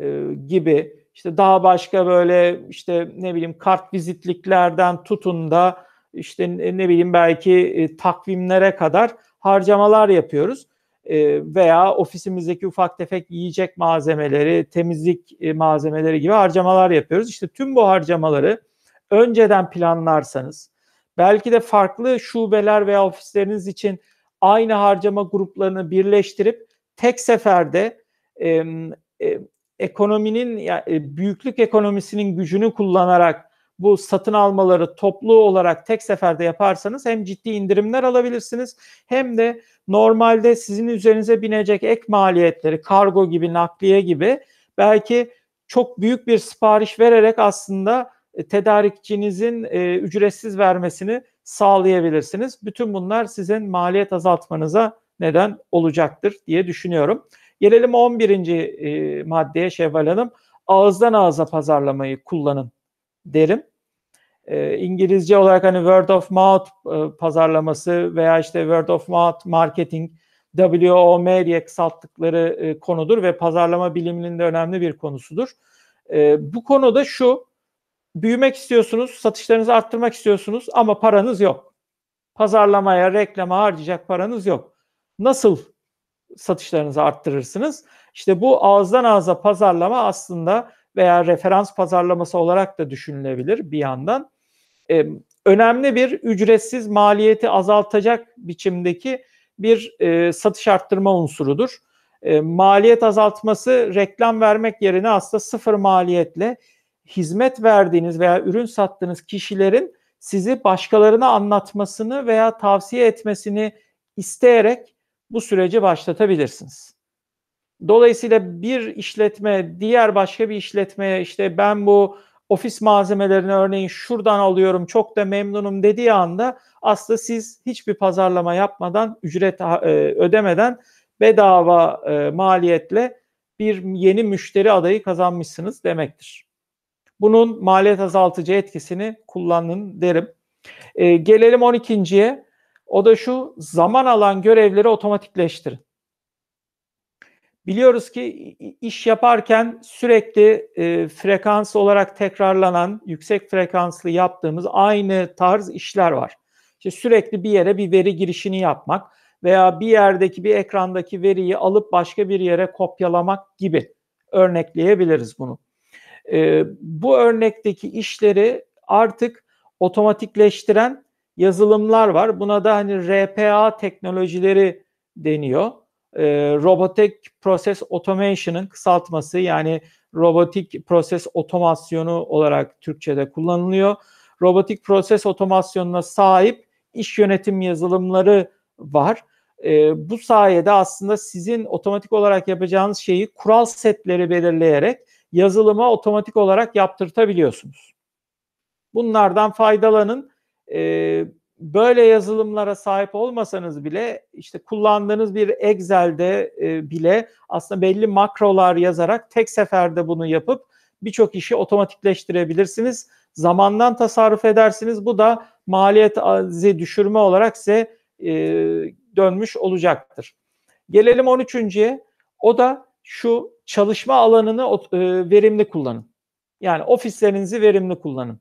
e, gibi işte daha başka böyle işte ne bileyim kart vizitliklerden tutun da işte ne bileyim belki e, takvimlere kadar harcamalar yapıyoruz e, veya ofisimizdeki ufak tefek yiyecek malzemeleri, temizlik e, malzemeleri gibi harcamalar yapıyoruz. İşte tüm bu harcamaları önceden planlarsanız, belki de farklı şubeler veya ofisleriniz için aynı harcama gruplarını birleştirip tek seferde e, e, ekonominin yani e, büyüklük ekonomisinin gücünü kullanarak bu satın almaları toplu olarak tek seferde yaparsanız hem ciddi indirimler alabilirsiniz hem de normalde sizin üzerinize binecek ek maliyetleri kargo gibi nakliye gibi belki çok büyük bir sipariş vererek aslında e, tedarikçinizin e, ücretsiz vermesini sağlayabilirsiniz. Bütün bunlar sizin maliyet azaltmanıza neden olacaktır diye düşünüyorum. Gelelim 11. E, maddeye Şevval Hanım. Ağızdan ağza pazarlamayı kullanın derim. E, İngilizce olarak hani word of mouth e, pazarlaması veya işte word of mouth marketing WOM diye kısalttıkları e, konudur ve pazarlama biliminin de önemli bir konusudur. E, bu konuda şu, büyümek istiyorsunuz, satışlarınızı arttırmak istiyorsunuz ama paranız yok. Pazarlamaya, reklama harcayacak paranız yok. Nasıl satışlarınızı arttırırsınız? İşte bu ağızdan ağza pazarlama aslında veya referans pazarlaması olarak da düşünülebilir bir yandan. Ee, önemli bir ücretsiz maliyeti azaltacak biçimdeki bir e, satış arttırma unsurudur. E, maliyet azaltması reklam vermek yerine aslında sıfır maliyetle hizmet verdiğiniz veya ürün sattığınız kişilerin sizi başkalarına anlatmasını veya tavsiye etmesini isteyerek bu süreci başlatabilirsiniz. Dolayısıyla bir işletme diğer başka bir işletmeye işte ben bu ofis malzemelerini örneğin şuradan alıyorum çok da memnunum dediği anda aslında siz hiçbir pazarlama yapmadan ücret e, ödemeden bedava e, maliyetle bir yeni müşteri adayı kazanmışsınız demektir. Bunun maliyet azaltıcı etkisini kullanın derim. E, gelelim 12.ye. O da şu zaman alan görevleri otomatikleştirin. Biliyoruz ki iş yaparken sürekli e, frekans olarak tekrarlanan, yüksek frekanslı yaptığımız aynı tarz işler var. İşte sürekli bir yere bir veri girişini yapmak veya bir yerdeki bir ekrandaki veriyi alıp başka bir yere kopyalamak gibi örnekleyebiliriz bunu. E, bu örnekteki işleri artık otomatikleştiren yazılımlar var. Buna da hani RPA teknolojileri deniyor. E, Robotic Process Automation'ın kısaltması yani robotik proses otomasyonu olarak Türkçe'de kullanılıyor. Robotik proses otomasyonuna sahip iş yönetim yazılımları var. E, bu sayede aslında sizin otomatik olarak yapacağınız şeyi kural setleri belirleyerek yazılıma otomatik olarak yaptırtabiliyorsunuz. Bunlardan faydalanın. Ee, böyle yazılımlara sahip olmasanız bile işte kullandığınız bir Excel'de e, bile aslında belli makrolar yazarak tek seferde bunu yapıp birçok işi otomatikleştirebilirsiniz. Zamandan tasarruf edersiniz. Bu da maliyet azı düşürme olarak size e, dönmüş olacaktır. Gelelim 13.ye. O da şu çalışma alanını e, verimli kullanın. Yani ofislerinizi verimli kullanın.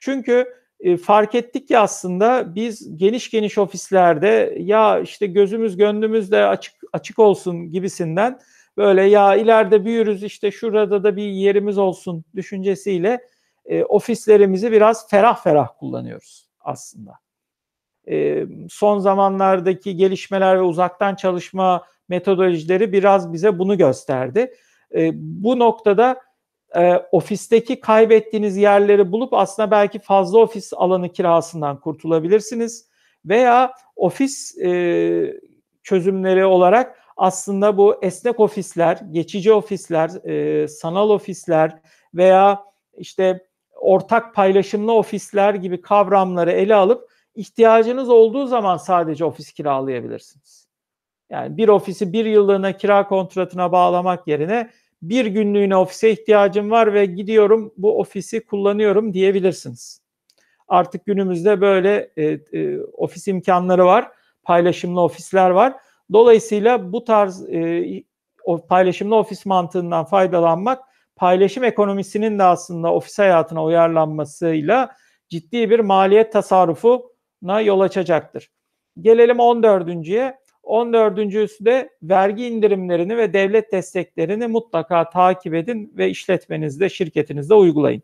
Çünkü e, fark ettik ki aslında biz geniş geniş ofislerde ya işte gözümüz gönlümüz de açık açık olsun gibisinden böyle ya ileride büyürüz işte şurada da bir yerimiz olsun düşüncesiyle e, ofislerimizi biraz ferah ferah kullanıyoruz aslında. E, son zamanlardaki gelişmeler ve uzaktan çalışma metodolojileri biraz bize bunu gösterdi. E, bu noktada e, ofisteki kaybettiğiniz yerleri bulup aslında belki fazla ofis alanı kirasından kurtulabilirsiniz. Veya ofis e, çözümleri olarak aslında bu esnek ofisler, geçici ofisler, e, sanal ofisler veya işte ortak paylaşımlı ofisler gibi kavramları ele alıp ihtiyacınız olduğu zaman sadece ofis kiralayabilirsiniz. Yani bir ofisi bir yıllığına kira kontratına bağlamak yerine bir günlüğüne ofise ihtiyacım var ve gidiyorum bu ofisi kullanıyorum diyebilirsiniz. Artık günümüzde böyle e, e, ofis imkanları var, paylaşımlı ofisler var. Dolayısıyla bu tarz e, o paylaşımlı ofis mantığından faydalanmak paylaşım ekonomisinin de aslında ofis hayatına uyarlanmasıyla ciddi bir maliyet tasarrufuna yol açacaktır. Gelelim 14.ye. 14. de vergi indirimlerini ve devlet desteklerini mutlaka takip edin ve işletmenizde, şirketinizde uygulayın.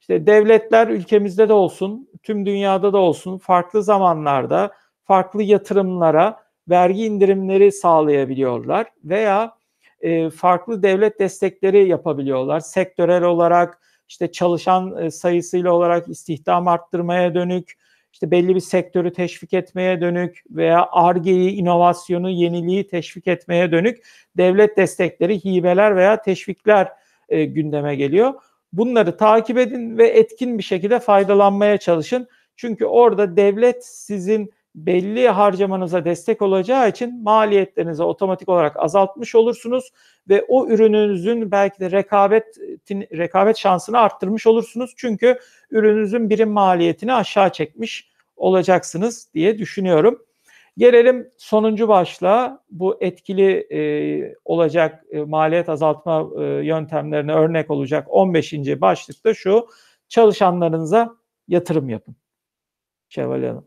İşte devletler ülkemizde de olsun, tüm dünyada da olsun farklı zamanlarda farklı yatırımlara vergi indirimleri sağlayabiliyorlar veya e, farklı devlet destekleri yapabiliyorlar. Sektörel olarak işte çalışan e, sayısıyla olarak istihdam arttırmaya dönük işte belli bir sektörü teşvik etmeye dönük veya ARGE'yi, inovasyonu, yeniliği teşvik etmeye dönük devlet destekleri, hibeler veya teşvikler e, gündeme geliyor. Bunları takip edin ve etkin bir şekilde faydalanmaya çalışın. Çünkü orada devlet sizin belli harcamanıza destek olacağı için maliyetlerinizi otomatik olarak azaltmış olursunuz ve o ürününüzün belki de rekabetin rekabet şansını arttırmış olursunuz. Çünkü ürününüzün birim maliyetini aşağı çekmiş olacaksınız diye düşünüyorum. Gelelim sonuncu başlığa. Bu etkili e, olacak e, maliyet azaltma e, yöntemlerine örnek olacak 15. başlıkta şu. Çalışanlarınıza yatırım yapın. Şevval Hanım.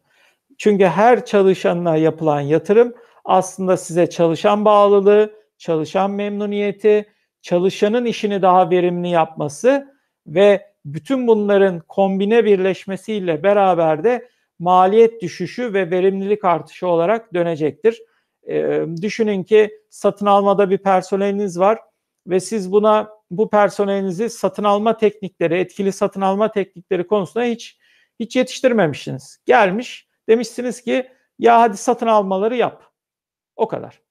Çünkü her çalışanına yapılan yatırım aslında size çalışan bağlılığı, çalışan memnuniyeti, çalışanın işini daha verimli yapması ve bütün bunların kombine birleşmesiyle beraber de maliyet düşüşü ve verimlilik artışı olarak dönecektir. E, düşünün ki satın almada bir personeliniz var ve siz buna bu personelinizi satın alma teknikleri, etkili satın alma teknikleri konusunda hiç hiç yetiştirmemişsiniz. Gelmiş Demişsiniz ki ya hadi satın almaları yap. O kadar.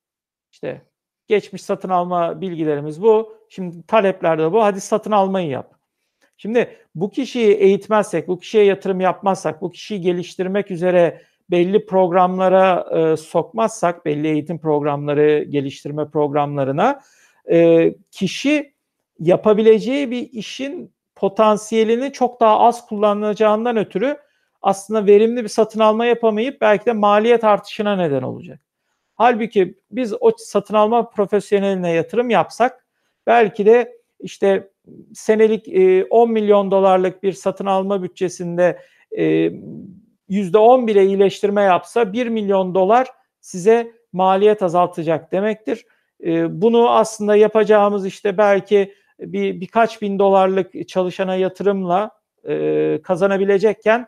İşte geçmiş satın alma bilgilerimiz bu. Şimdi taleplerde bu. Hadi satın almayı yap. Şimdi bu kişiyi eğitmezsek, bu kişiye yatırım yapmazsak, bu kişiyi geliştirmek üzere belli programlara e, sokmazsak, belli eğitim programları, geliştirme programlarına e, kişi yapabileceği bir işin potansiyelini çok daha az kullanacağından ötürü aslında verimli bir satın alma yapamayıp belki de maliyet artışına neden olacak. Halbuki biz o satın alma profesyoneline yatırım yapsak belki de işte senelik 10 e, milyon dolarlık bir satın alma bütçesinde %10 e, bile iyileştirme yapsa 1 milyon dolar size maliyet azaltacak demektir. E, bunu aslında yapacağımız işte belki bir birkaç bin dolarlık çalışana yatırımla kazanabilecekken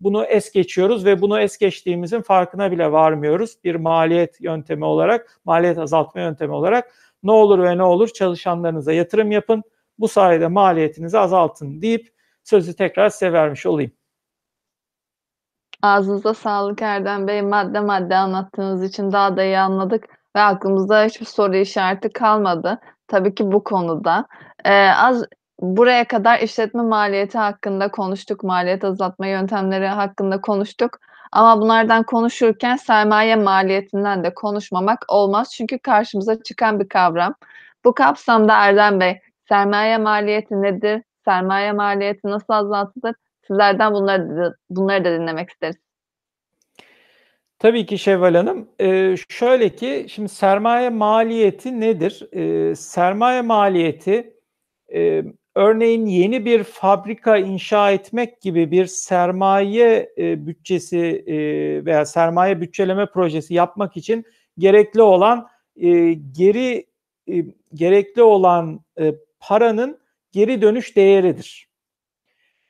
bunu es geçiyoruz ve bunu es geçtiğimizin farkına bile varmıyoruz. Bir maliyet yöntemi olarak, maliyet azaltma yöntemi olarak ne olur ve ne olur çalışanlarınıza yatırım yapın. Bu sayede maliyetinizi azaltın deyip sözü tekrar size vermiş olayım.
Ağzınıza sağlık Erdem Bey. Madde madde anlattığınız için daha da iyi anladık ve aklımızda hiçbir soru işareti kalmadı. Tabii ki bu konuda. Ee, az buraya kadar işletme maliyeti hakkında konuştuk, maliyet azaltma yöntemleri hakkında konuştuk. Ama bunlardan konuşurken sermaye maliyetinden de konuşmamak olmaz. Çünkü karşımıza çıkan bir kavram. Bu kapsamda Erdem Bey, sermaye maliyeti nedir? Sermaye maliyeti nasıl azaltılır? Sizlerden bunları da, bunları da dinlemek isteriz.
Tabii ki Şevval Hanım. Ee, şöyle ki şimdi sermaye maliyeti nedir? Ee, sermaye maliyeti e, Örneğin yeni bir fabrika inşa etmek gibi bir sermaye e, bütçesi e, veya sermaye bütçeleme projesi yapmak için gerekli olan e, geri e, gerekli olan e, paranın geri dönüş değeridir.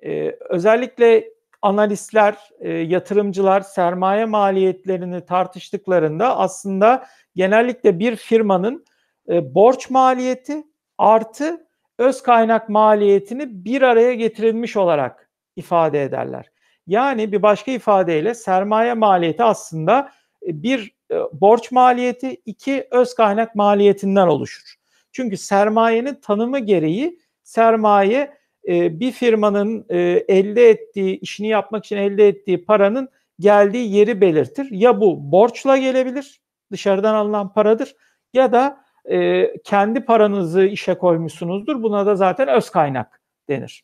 E, özellikle analistler, e, yatırımcılar sermaye maliyetlerini tartıştıklarında aslında genellikle bir firmanın e, borç maliyeti artı öz kaynak maliyetini bir araya getirilmiş olarak ifade ederler. Yani bir başka ifadeyle sermaye maliyeti aslında e, bir e, borç maliyeti, iki öz kaynak maliyetinden oluşur. Çünkü sermayenin tanımı gereği sermaye e, bir firmanın elde ettiği, işini yapmak için elde ettiği paranın geldiği yeri belirtir. Ya bu borçla gelebilir, dışarıdan alınan paradır ya da e, kendi paranızı işe koymuşsunuzdur. Buna da zaten öz kaynak denir.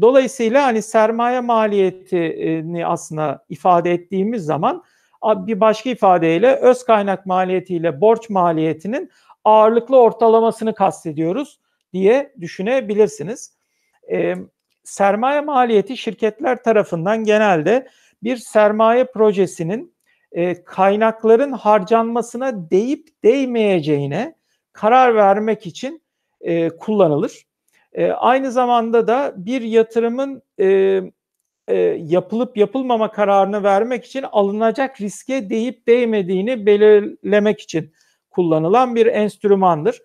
Dolayısıyla hani sermaye maliyetini aslında ifade ettiğimiz zaman bir başka ifadeyle öz kaynak maliyetiyle borç maliyetinin ağırlıklı ortalamasını kastediyoruz diye düşünebilirsiniz. E, sermaye maliyeti şirketler tarafından genelde bir sermaye projesinin e, kaynakların harcanmasına değip değmeyeceğine karar vermek için e, kullanılır. E, aynı zamanda da bir yatırımın e, e, yapılıp yapılmama kararını vermek için alınacak riske değip değmediğini belirlemek için kullanılan bir enstrümandır.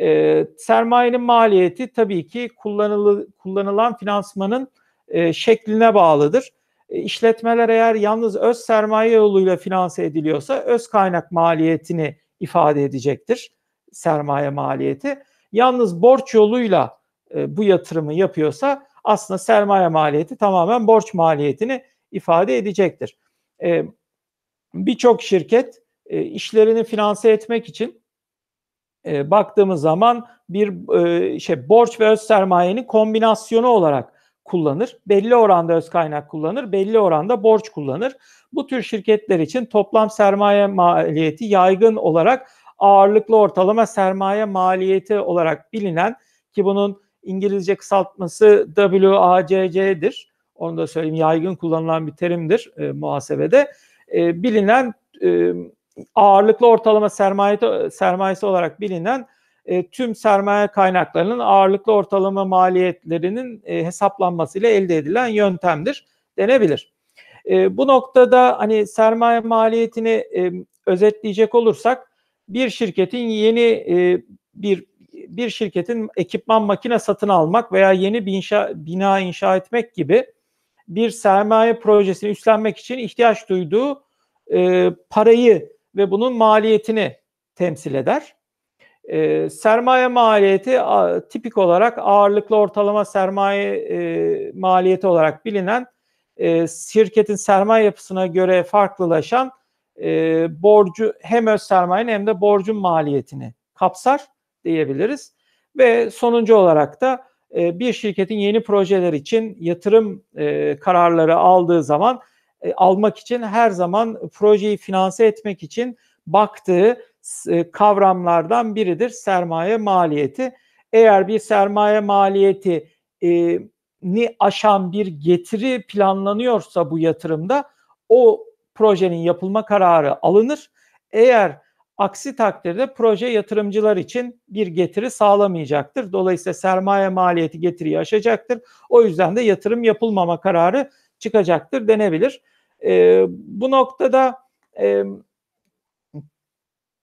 E, sermayenin maliyeti tabii ki kullanılı, kullanılan finansmanın e, şekline bağlıdır. E, işletmeler eğer yalnız öz sermaye yoluyla finanse ediliyorsa öz kaynak maliyetini ifade edecektir sermaye maliyeti. Yalnız borç yoluyla e, bu yatırımı yapıyorsa aslında sermaye maliyeti tamamen borç maliyetini ifade edecektir. E, Birçok şirket e, işlerini finanse etmek için e, baktığımız zaman bir e, şey borç ve öz sermayenin kombinasyonu olarak kullanır. Belli oranda öz kaynak kullanır, belli oranda borç kullanır. Bu tür şirketler için toplam sermaye maliyeti yaygın olarak ağırlıklı ortalama sermaye maliyeti olarak bilinen ki bunun İngilizce kısaltması WACC'dir. Onu da söyleyeyim yaygın kullanılan bir terimdir e, muhasebede. E, bilinen e, ağırlıklı ortalama sermaye sermayesi olarak bilinen e, tüm sermaye kaynaklarının ağırlıklı ortalama maliyetlerinin e, hesaplanmasıyla elde edilen yöntemdir denebilir. E, bu noktada hani sermaye maliyetini e, özetleyecek olursak bir şirketin yeni e, bir bir şirketin ekipman makine satın almak veya yeni bir inşa, bina inşa etmek gibi bir sermaye projesini üstlenmek için ihtiyaç duyduğu e, parayı ve bunun maliyetini temsil eder. E, sermaye maliyeti a, tipik olarak ağırlıklı ortalama sermaye e, maliyeti olarak bilinen e, şirketin sermaye yapısına göre farklılaşan e, borcu hem öz sermayenin hem de borcun maliyetini kapsar diyebiliriz. Ve sonuncu olarak da e, bir şirketin yeni projeler için yatırım e, kararları aldığı zaman e, almak için her zaman projeyi finanse etmek için baktığı e, kavramlardan biridir sermaye maliyeti. Eğer bir sermaye maliyeti e, ni aşan bir getiri planlanıyorsa bu yatırımda o projenin yapılma kararı alınır. Eğer aksi takdirde proje yatırımcılar için bir getiri sağlamayacaktır. Dolayısıyla sermaye maliyeti getiriyi aşacaktır. O yüzden de yatırım yapılmama kararı çıkacaktır denebilir. E, bu noktada e,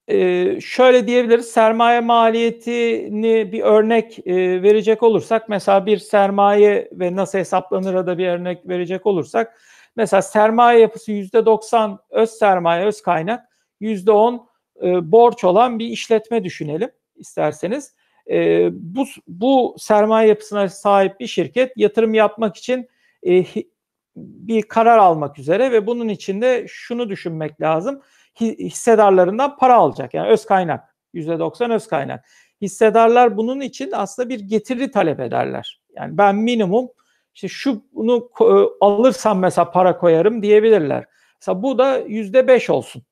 e, şöyle diyebiliriz sermaye maliyetini bir örnek e, verecek olursak mesela bir sermaye ve nasıl hesaplanır da bir örnek verecek olursak Mesela sermaye yapısı yüzde %90 öz sermaye, öz kaynak, yüzde %10 e, borç olan bir işletme düşünelim isterseniz. E, bu, bu sermaye yapısına sahip bir şirket yatırım yapmak için e, bir karar almak üzere ve bunun içinde şunu düşünmek lazım. Hissedarlarından para alacak. Yani öz kaynak. %90 öz kaynak. Hissedarlar bunun için aslında bir getiri talep ederler. Yani ben minimum işte şu bunu e, alırsam mesela para koyarım diyebilirler. Mesela bu da yüzde beş olsun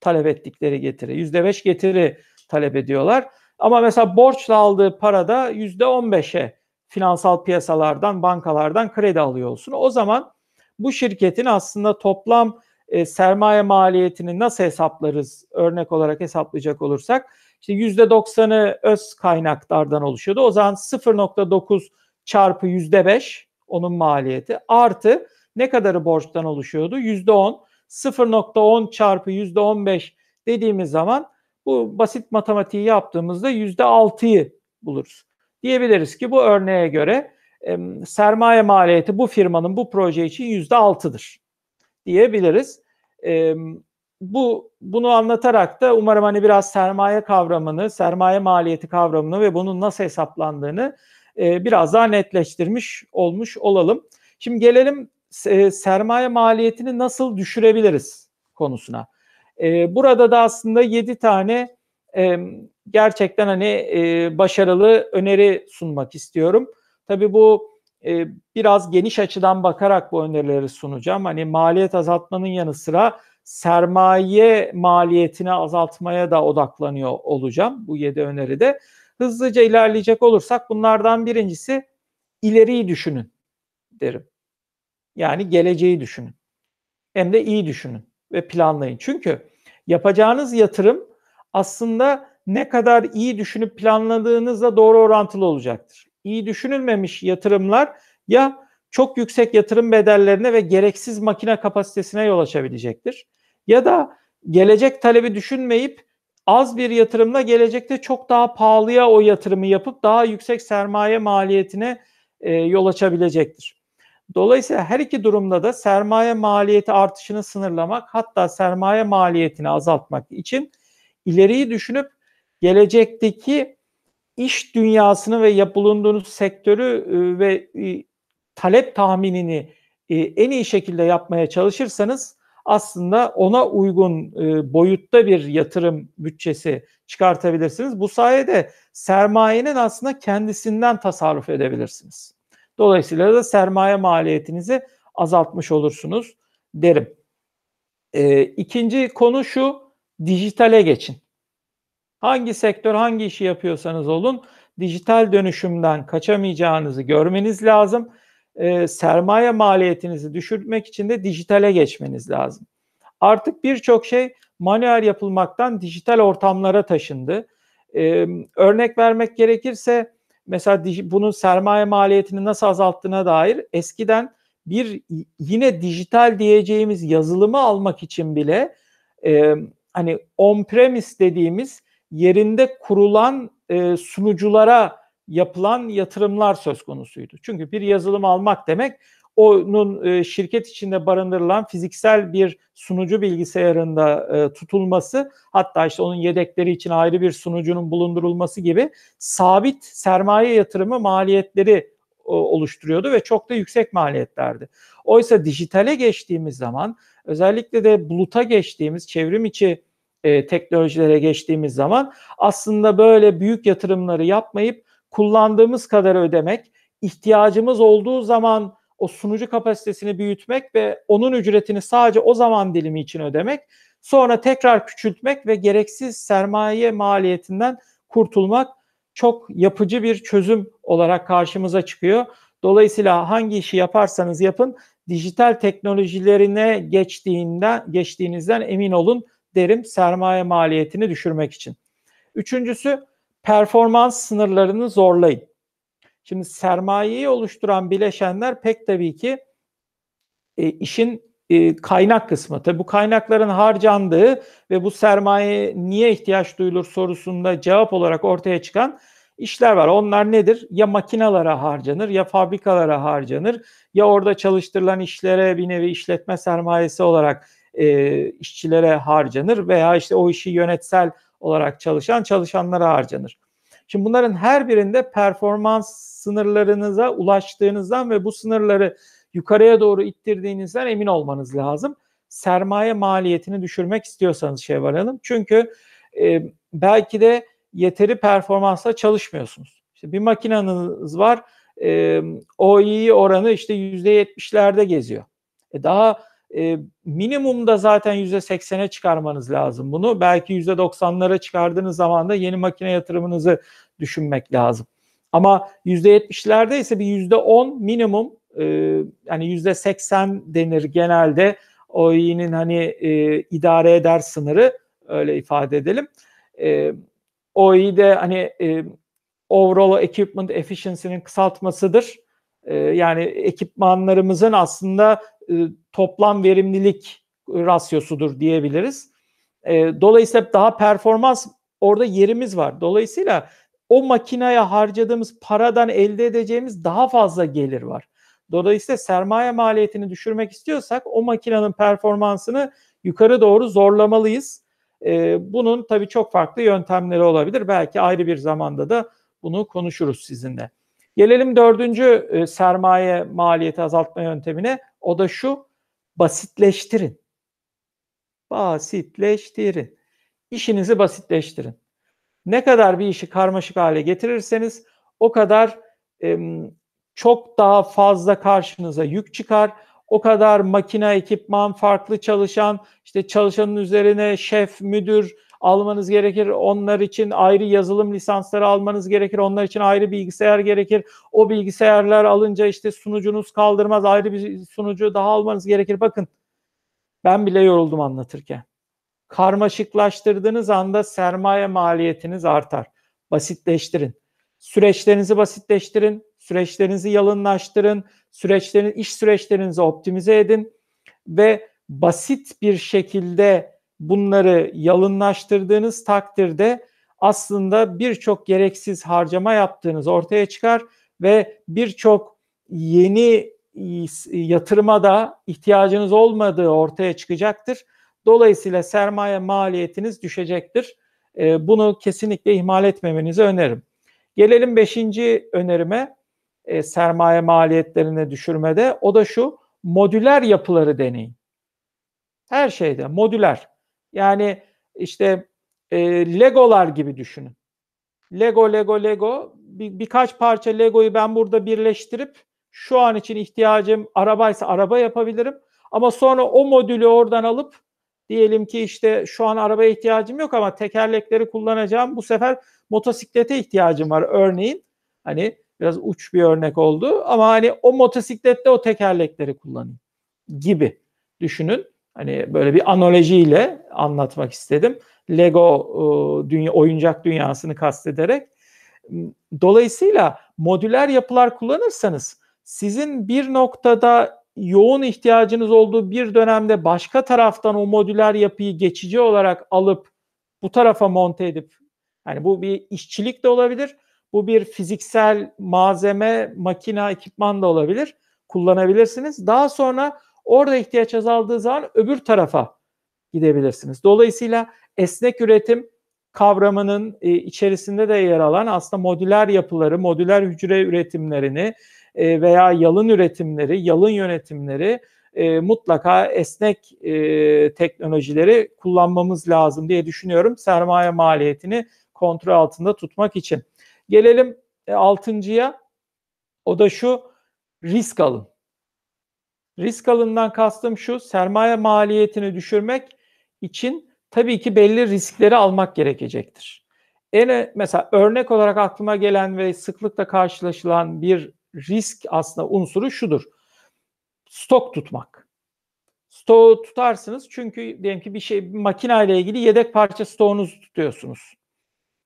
talep ettikleri getiri. Yüzde beş getiri talep ediyorlar. Ama mesela borçla aldığı parada yüzde on beşe finansal piyasalardan, bankalardan kredi alıyor olsun. O zaman bu şirketin aslında toplam e, sermaye maliyetini nasıl hesaplarız örnek olarak hesaplayacak olursak işte %90'ı öz kaynaklardan oluşuyordu. O zaman 0.9 çarpı yüzde beş onun maliyeti artı ne kadarı borçtan oluşuyordu? Yüzde on. 0.10 çarpı yüzde on beş dediğimiz zaman bu basit matematiği yaptığımızda yüzde altıyı buluruz. Diyebiliriz ki bu örneğe göre e, sermaye maliyeti bu firmanın bu proje için yüzde altıdır diyebiliriz. E, bu bunu anlatarak da umarım hani biraz sermaye kavramını, sermaye maliyeti kavramını ve bunun nasıl hesaplandığını e, biraz daha netleştirmiş olmuş olalım. Şimdi gelelim e, sermaye maliyetini nasıl düşürebiliriz konusuna. E, burada da aslında 7 tane gerçekten hani başarılı öneri sunmak istiyorum. Tabii bu biraz geniş açıdan bakarak bu önerileri sunacağım. Hani maliyet azaltmanın yanı sıra sermaye maliyetini azaltmaya da odaklanıyor olacağım bu 7 öneride hızlıca ilerleyecek olursak bunlardan birincisi ileriyi düşünün derim. Yani geleceği düşünün. Hem de iyi düşünün ve planlayın. Çünkü yapacağınız yatırım aslında ne kadar iyi düşünüp planladığınızla doğru orantılı olacaktır. İyi düşünülmemiş yatırımlar ya çok yüksek yatırım bedellerine ve gereksiz makine kapasitesine yol açabilecektir. Ya da gelecek talebi düşünmeyip az bir yatırımla gelecekte çok daha pahalıya o yatırımı yapıp daha yüksek sermaye maliyetine e, yol açabilecektir. Dolayısıyla her iki durumda da sermaye maliyeti artışını sınırlamak hatta sermaye maliyetini azaltmak için ileriyi düşünüp gelecekteki iş dünyasını ve bulunduğunuz sektörü e, ve e, talep tahminini e, en iyi şekilde yapmaya çalışırsanız aslında ona uygun e, boyutta bir yatırım bütçesi çıkartabilirsiniz. Bu sayede sermayenin aslında kendisinden tasarruf edebilirsiniz. Dolayısıyla da sermaye maliyetinizi azaltmış olursunuz derim. E, ikinci konu şu, dijitale geçin. Hangi sektör, hangi işi yapıyorsanız olun, dijital dönüşümden kaçamayacağınızı görmeniz lazım e, sermaye maliyetinizi düşürmek için de dijitale geçmeniz lazım. Artık birçok şey manuel yapılmaktan dijital ortamlara taşındı. E, örnek vermek gerekirse mesela bunun sermaye maliyetini nasıl azalttığına dair eskiden bir yine dijital diyeceğimiz yazılımı almak için bile e, hani on-premise dediğimiz yerinde kurulan e, sunuculara yapılan yatırımlar söz konusuydu. Çünkü bir yazılım almak demek onun e, şirket içinde barındırılan fiziksel bir sunucu bilgisayarında e, tutulması hatta işte onun yedekleri için ayrı bir sunucunun bulundurulması gibi sabit sermaye yatırımı maliyetleri oluşturuyordu ve çok da yüksek maliyetlerdi. Oysa dijitale geçtiğimiz zaman özellikle de buluta geçtiğimiz çevrim içi e, teknolojilere geçtiğimiz zaman aslında böyle büyük yatırımları yapmayıp kullandığımız kadar ödemek, ihtiyacımız olduğu zaman o sunucu kapasitesini büyütmek ve onun ücretini sadece o zaman dilimi için ödemek, sonra tekrar küçültmek ve gereksiz sermaye maliyetinden kurtulmak çok yapıcı bir çözüm olarak karşımıza çıkıyor. Dolayısıyla hangi işi yaparsanız yapın dijital teknolojilerine geçtiğinden geçtiğinizden emin olun derim sermaye maliyetini düşürmek için. Üçüncüsü Performans sınırlarını zorlayın. Şimdi sermayeyi oluşturan bileşenler pek tabii ki e, işin e, kaynak kısmı. Tabii bu kaynakların harcandığı ve bu sermaye niye ihtiyaç duyulur sorusunda cevap olarak ortaya çıkan işler var. Onlar nedir? Ya makinalara harcanır ya fabrikalara harcanır ya orada çalıştırılan işlere bir nevi işletme sermayesi olarak e, işçilere harcanır veya işte o işi yönetsel olarak çalışan çalışanlara harcanır. Şimdi bunların her birinde performans sınırlarınıza ulaştığınızdan ve bu sınırları yukarıya doğru ittirdiğinizden emin olmanız lazım. Sermaye maliyetini düşürmek istiyorsanız şey varalım. Çünkü e, belki de yeteri performansla çalışmıyorsunuz. İşte bir makinanız var, e, OII oranı işte %70'lerde geziyor. E daha e, minimumda zaten %80'e çıkarmanız lazım bunu. Belki %90'lara çıkardığınız zaman da yeni makine yatırımınızı düşünmek lazım. Ama %70'lerde ise bir %10 minimum yani yüzde seksen denir genelde Oİ'nin hani e, idare eder sınırı öyle ifade edelim. E, Oİ'de hani e, overall equipment efficiency'nin kısaltmasıdır. E, yani ekipmanlarımızın aslında e, toplam verimlilik rasyosudur diyebiliriz. E, dolayısıyla daha performans orada yerimiz var. Dolayısıyla o makineye harcadığımız paradan elde edeceğimiz daha fazla gelir var. Dolayısıyla sermaye maliyetini düşürmek istiyorsak o makinenin performansını yukarı doğru zorlamalıyız. E, bunun tabii çok farklı yöntemleri olabilir. Belki ayrı bir zamanda da bunu konuşuruz sizinle. Gelelim dördüncü sermaye maliyeti azaltma yöntemine. O da şu basitleştirin. Basitleştirin. İşinizi basitleştirin. Ne kadar bir işi karmaşık hale getirirseniz o kadar e, çok daha fazla karşınıza yük çıkar. O kadar makine, ekipman, farklı çalışan, işte çalışanın üzerine şef, müdür, almanız gerekir. Onlar için ayrı yazılım lisansları almanız gerekir. Onlar için ayrı bilgisayar gerekir. O bilgisayarlar alınca işte sunucunuz kaldırmaz. Ayrı bir sunucu daha almanız gerekir. Bakın ben bile yoruldum anlatırken. Karmaşıklaştırdığınız anda sermaye maliyetiniz artar. Basitleştirin. Süreçlerinizi basitleştirin. Süreçlerinizi yalınlaştırın. Süreçlerin, iş süreçlerinizi optimize edin ve basit bir şekilde bunları yalınlaştırdığınız takdirde aslında birçok gereksiz harcama yaptığınız ortaya çıkar ve birçok yeni yatırıma da ihtiyacınız olmadığı ortaya çıkacaktır. Dolayısıyla sermaye maliyetiniz düşecektir. Ee, bunu kesinlikle ihmal etmemenizi öneririm. Gelelim beşinci önerime e, sermaye maliyetlerini düşürmede. O da şu modüler yapıları deneyin. Her şeyde modüler. Yani işte e, Legolar gibi düşünün. Lego, Lego, Lego. Bir, birkaç parça Lego'yu ben burada birleştirip şu an için ihtiyacım arabaysa araba yapabilirim. Ama sonra o modülü oradan alıp diyelim ki işte şu an arabaya ihtiyacım yok ama tekerlekleri kullanacağım. Bu sefer motosiklete ihtiyacım var örneğin. Hani biraz uç bir örnek oldu ama hani o motosiklette o tekerlekleri kullanayım gibi düşünün. Hani böyle bir analojiyle anlatmak istedim. Lego e, dünya oyuncak dünyasını kastederek. Dolayısıyla modüler yapılar kullanırsanız sizin bir noktada yoğun ihtiyacınız olduğu bir dönemde başka taraftan o modüler yapıyı geçici olarak alıp bu tarafa monte edip yani bu bir işçilik de olabilir. Bu bir fiziksel malzeme, makina, ekipman da olabilir. Kullanabilirsiniz. Daha sonra Orada ihtiyaç azaldığı zaman öbür tarafa gidebilirsiniz. Dolayısıyla esnek üretim kavramının e, içerisinde de yer alan aslında modüler yapıları, modüler hücre üretimlerini e, veya yalın üretimleri, yalın yönetimleri e, mutlaka esnek e, teknolojileri kullanmamız lazım diye düşünüyorum sermaye maliyetini kontrol altında tutmak için. Gelelim e, altıncıya o da şu risk alın. Risk alından kastım şu sermaye maliyetini düşürmek için tabii ki belli riskleri almak gerekecektir. En, mesela örnek olarak aklıma gelen ve sıklıkla karşılaşılan bir risk aslında unsuru şudur. Stok tutmak. Stoğu tutarsınız çünkü diyelim ki bir şey bir makineyle ilgili yedek parça stoğunuzu tutuyorsunuz.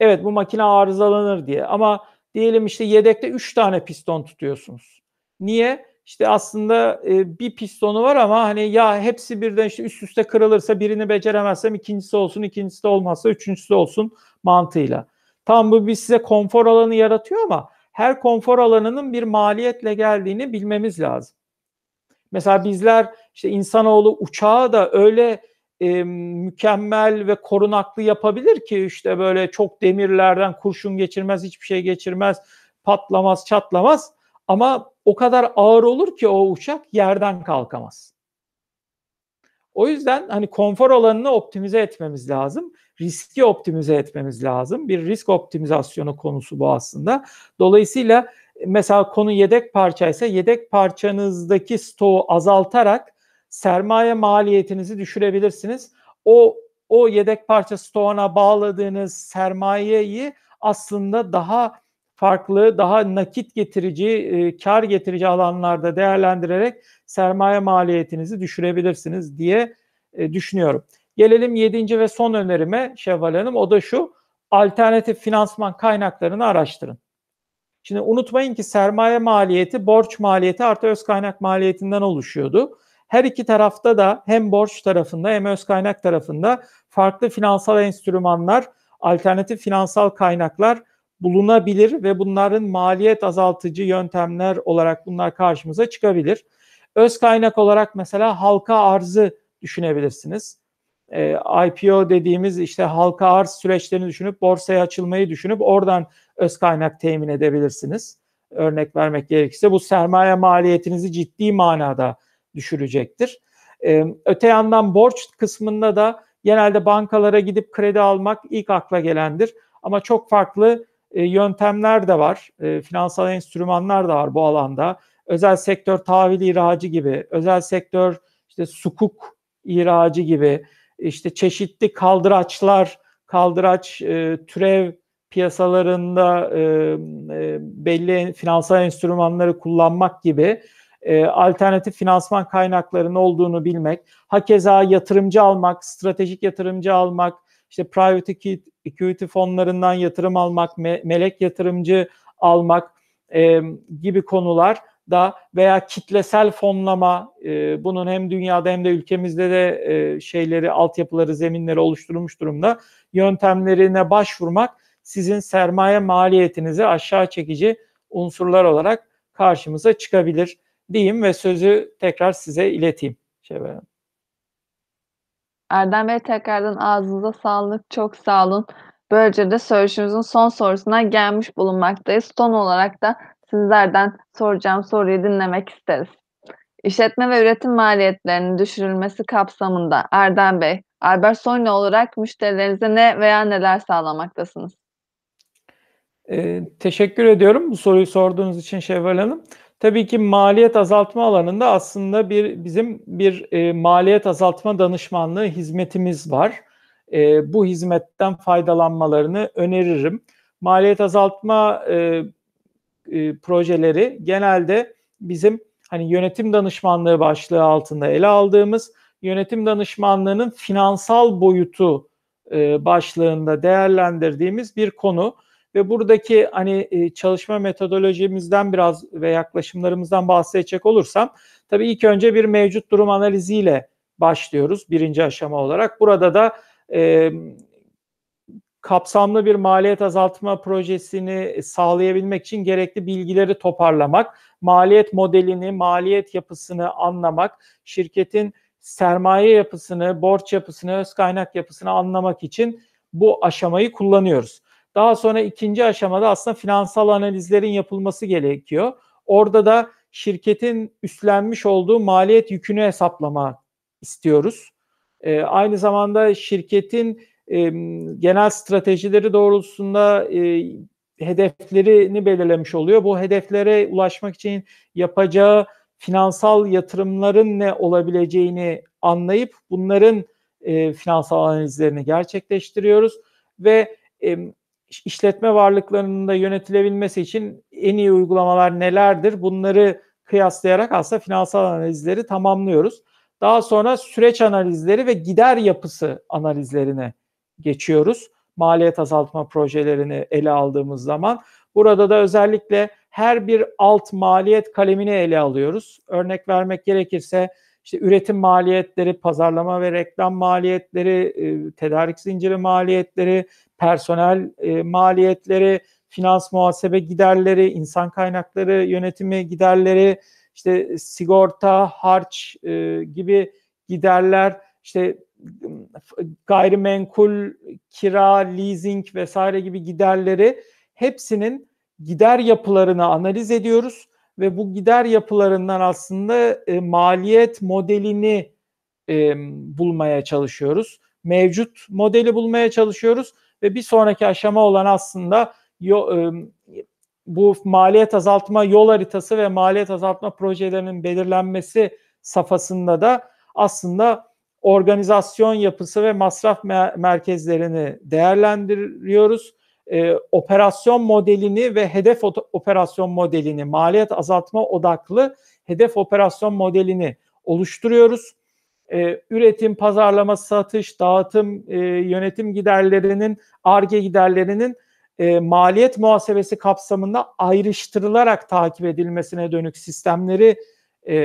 Evet bu makine arızalanır diye ama diyelim işte yedekte 3 tane piston tutuyorsunuz. Niye? işte aslında e, bir pistonu var ama hani ya hepsi birden işte üst üste kırılırsa birini beceremezsem ikincisi olsun, ikincisi de olmazsa üçüncüsü olsun mantığıyla. Tam bu bir size konfor alanı yaratıyor ama her konfor alanının bir maliyetle geldiğini bilmemiz lazım. Mesela bizler işte insanoğlu uçağı da öyle e, mükemmel ve korunaklı yapabilir ki işte böyle çok demirlerden kurşun geçirmez, hiçbir şey geçirmez, patlamaz, çatlamaz. Ama o kadar ağır olur ki o uçak yerden kalkamaz. O yüzden hani konfor alanını optimize etmemiz lazım. Riski optimize etmemiz lazım. Bir risk optimizasyonu konusu bu aslında. Dolayısıyla e, mesela konu yedek parçaysa yedek parçanızdaki stoğu azaltarak sermaye maliyetinizi düşürebilirsiniz. O o yedek parça stoğuna bağladığınız sermayeyi aslında daha farklı daha nakit getirici, e, kar getirici alanlarda değerlendirerek sermaye maliyetinizi düşürebilirsiniz diye e, düşünüyorum. Gelelim yedinci ve son önerime Şevval Hanım. O da şu, alternatif finansman kaynaklarını araştırın. Şimdi unutmayın ki sermaye maliyeti, borç maliyeti artı öz kaynak maliyetinden oluşuyordu. Her iki tarafta da hem borç tarafında hem öz kaynak tarafında farklı finansal enstrümanlar, alternatif finansal kaynaklar bulunabilir ve bunların maliyet azaltıcı yöntemler olarak bunlar karşımıza çıkabilir. Öz kaynak olarak mesela halka arzı düşünebilirsiniz. E, ee, IPO dediğimiz işte halka arz süreçlerini düşünüp borsaya açılmayı düşünüp oradan öz kaynak temin edebilirsiniz. Örnek vermek gerekirse bu sermaye maliyetinizi ciddi manada düşürecektir. E, öte yandan borç kısmında da genelde bankalara gidip kredi almak ilk akla gelendir. Ama çok farklı e, yöntemler de var. E, finansal enstrümanlar da var bu alanda. Özel sektör tahvil ihracı gibi, özel sektör işte sukuk ihracı gibi, işte çeşitli kaldıraçlar, kaldıraç e, türev piyasalarında e, belli finansal enstrümanları kullanmak gibi alternatif finansman kaynaklarının olduğunu bilmek, hakeza yatırımcı almak, stratejik yatırımcı almak, işte private equity fonlarından yatırım almak, me melek yatırımcı almak e, gibi konular da veya kitlesel fonlama e, bunun hem dünyada hem de ülkemizde de e, şeyleri altyapıları zeminleri oluşturulmuş durumda yöntemlerine başvurmak sizin sermaye maliyetinizi aşağı çekici unsurlar olarak karşımıza çıkabilir diyeyim ve sözü tekrar size ileteyim. Şevval Hanım.
Erdem Bey tekrardan ağzınıza sağlık. Çok sağ olun. Böylece de soruşumuzun son sorusuna gelmiş bulunmaktayız. Son olarak da sizlerden soracağım soruyu dinlemek isteriz. İşletme ve üretim maliyetlerinin düşürülmesi kapsamında Erdem Bey, Albert Sonne olarak müşterilerinize ne veya neler sağlamaktasınız?
Ee, teşekkür ediyorum bu soruyu sorduğunuz için Şevval Hanım. Tabii ki maliyet azaltma alanında aslında bir bizim bir e, maliyet azaltma danışmanlığı hizmetimiz var. E, bu hizmetten faydalanmalarını öneririm. Maliyet azaltma e, e, projeleri genelde bizim hani yönetim danışmanlığı başlığı altında ele aldığımız yönetim danışmanlığının finansal boyutu e, başlığında değerlendirdiğimiz bir konu ve buradaki hani e, çalışma metodolojimizden biraz ve yaklaşımlarımızdan bahsedecek olursam tabii ilk önce bir mevcut durum analiziyle başlıyoruz birinci aşama olarak. Burada da e, kapsamlı bir maliyet azaltma projesini sağlayabilmek için gerekli bilgileri toparlamak, maliyet modelini, maliyet yapısını anlamak, şirketin sermaye yapısını, borç yapısını, öz kaynak yapısını anlamak için bu aşamayı kullanıyoruz. Daha sonra ikinci aşamada aslında finansal analizlerin yapılması gerekiyor. Orada da şirketin üstlenmiş olduğu maliyet yükünü hesaplama istiyoruz. E, aynı zamanda şirketin e, genel stratejileri doğrultusunda e, hedeflerini belirlemiş oluyor. Bu hedeflere ulaşmak için yapacağı finansal yatırımların ne olabileceğini anlayıp bunların e, finansal analizlerini gerçekleştiriyoruz ve e, işletme varlıklarının da yönetilebilmesi için en iyi uygulamalar nelerdir? Bunları kıyaslayarak aslında finansal analizleri tamamlıyoruz. Daha sonra süreç analizleri ve gider yapısı analizlerine geçiyoruz. Maliyet azaltma projelerini ele aldığımız zaman burada da özellikle her bir alt maliyet kalemini ele alıyoruz. Örnek vermek gerekirse işte üretim maliyetleri, pazarlama ve reklam maliyetleri, e, tedarik zinciri maliyetleri, personel e, maliyetleri, finans muhasebe giderleri, insan kaynakları yönetimi giderleri, işte sigorta, harç e, gibi giderler, işte gayrimenkul, kira, leasing vesaire gibi giderleri hepsinin gider yapılarını analiz ediyoruz ve bu gider yapılarından aslında e, maliyet modelini e, bulmaya çalışıyoruz. Mevcut modeli bulmaya çalışıyoruz ve bir sonraki aşama olan aslında e, bu maliyet azaltma yol haritası ve maliyet azaltma projelerinin belirlenmesi safhasında da aslında organizasyon yapısı ve masraf merkezlerini değerlendiriyoruz. E, operasyon modelini ve hedef operasyon modelini, maliyet azaltma odaklı hedef operasyon modelini oluşturuyoruz e, üretim, pazarlama, satış, dağıtım, e, yönetim giderlerinin, ARGE giderlerinin e, maliyet muhasebesi kapsamında ayrıştırılarak takip edilmesine dönük sistemleri e,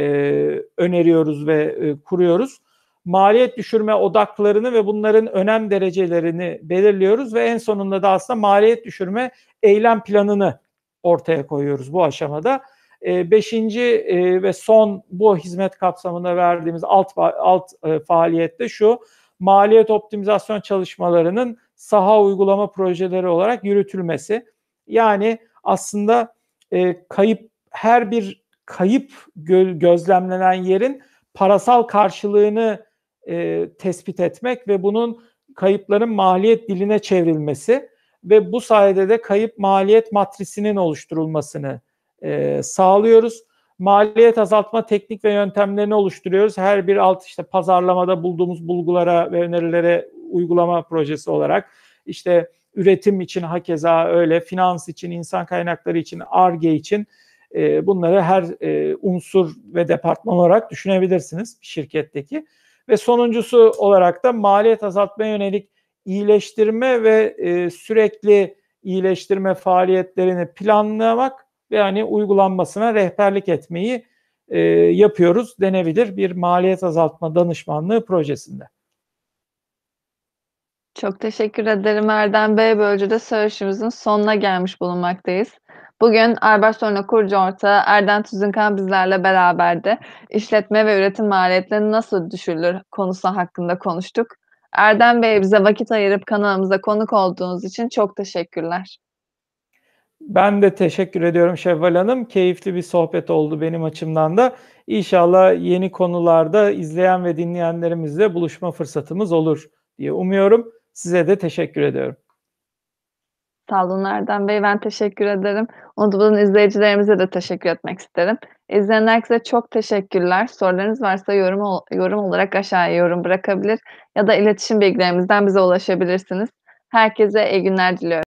öneriyoruz ve e, kuruyoruz. Maliyet düşürme odaklarını ve bunların önem derecelerini belirliyoruz ve en sonunda da aslında maliyet düşürme eylem planını ortaya koyuyoruz bu aşamada. Ee, beşinci e, ve son bu hizmet kapsamında verdiğimiz alt, alt e, faaliyette şu, maliyet optimizasyon çalışmalarının saha uygulama projeleri olarak yürütülmesi. Yani aslında e, kayıp her bir kayıp gözlemlenen yerin parasal karşılığını tespit etmek ve bunun kayıpların maliyet diline çevrilmesi ve bu sayede de kayıp maliyet matrisinin oluşturulmasını e, sağlıyoruz. Maliyet azaltma teknik ve yöntemlerini oluşturuyoruz. Her bir alt işte pazarlamada bulduğumuz bulgulara ve önerilere uygulama projesi olarak işte üretim için hakeza öyle, finans için, insan kaynakları için, ARGE için e, bunları her e, unsur ve departman olarak düşünebilirsiniz şirketteki. Ve sonuncusu olarak da maliyet azaltma yönelik iyileştirme ve e, sürekli iyileştirme faaliyetlerini planlamak ve hani uygulanmasına rehberlik etmeyi e, yapıyoruz denebilir bir maliyet azaltma danışmanlığı projesinde.
Çok teşekkür ederim Erdem Bey. Böylece de söyleşimizin sonuna gelmiş bulunmaktayız. Bugün Arbaştorna kurucu ortağı Erdem Tüzünkan bizlerle beraberdi. İşletme ve üretim maliyetleri nasıl düşürülür konusu hakkında konuştuk. Erdem Bey bize vakit ayırıp kanalımıza konuk olduğunuz için çok teşekkürler.
Ben de teşekkür ediyorum Şevval Hanım. Keyifli bir sohbet oldu benim açımdan da. İnşallah yeni konularda izleyen ve dinleyenlerimizle buluşma fırsatımız olur diye umuyorum. Size de teşekkür ediyorum.
Sağ olun Erdem Bey. Ben teşekkür ederim. Unutmadan izleyicilerimize de teşekkür etmek isterim. İzleyen herkese çok teşekkürler. Sorularınız varsa yorum, yorum olarak aşağıya yorum bırakabilir ya da iletişim bilgilerimizden bize ulaşabilirsiniz. Herkese iyi günler diliyorum.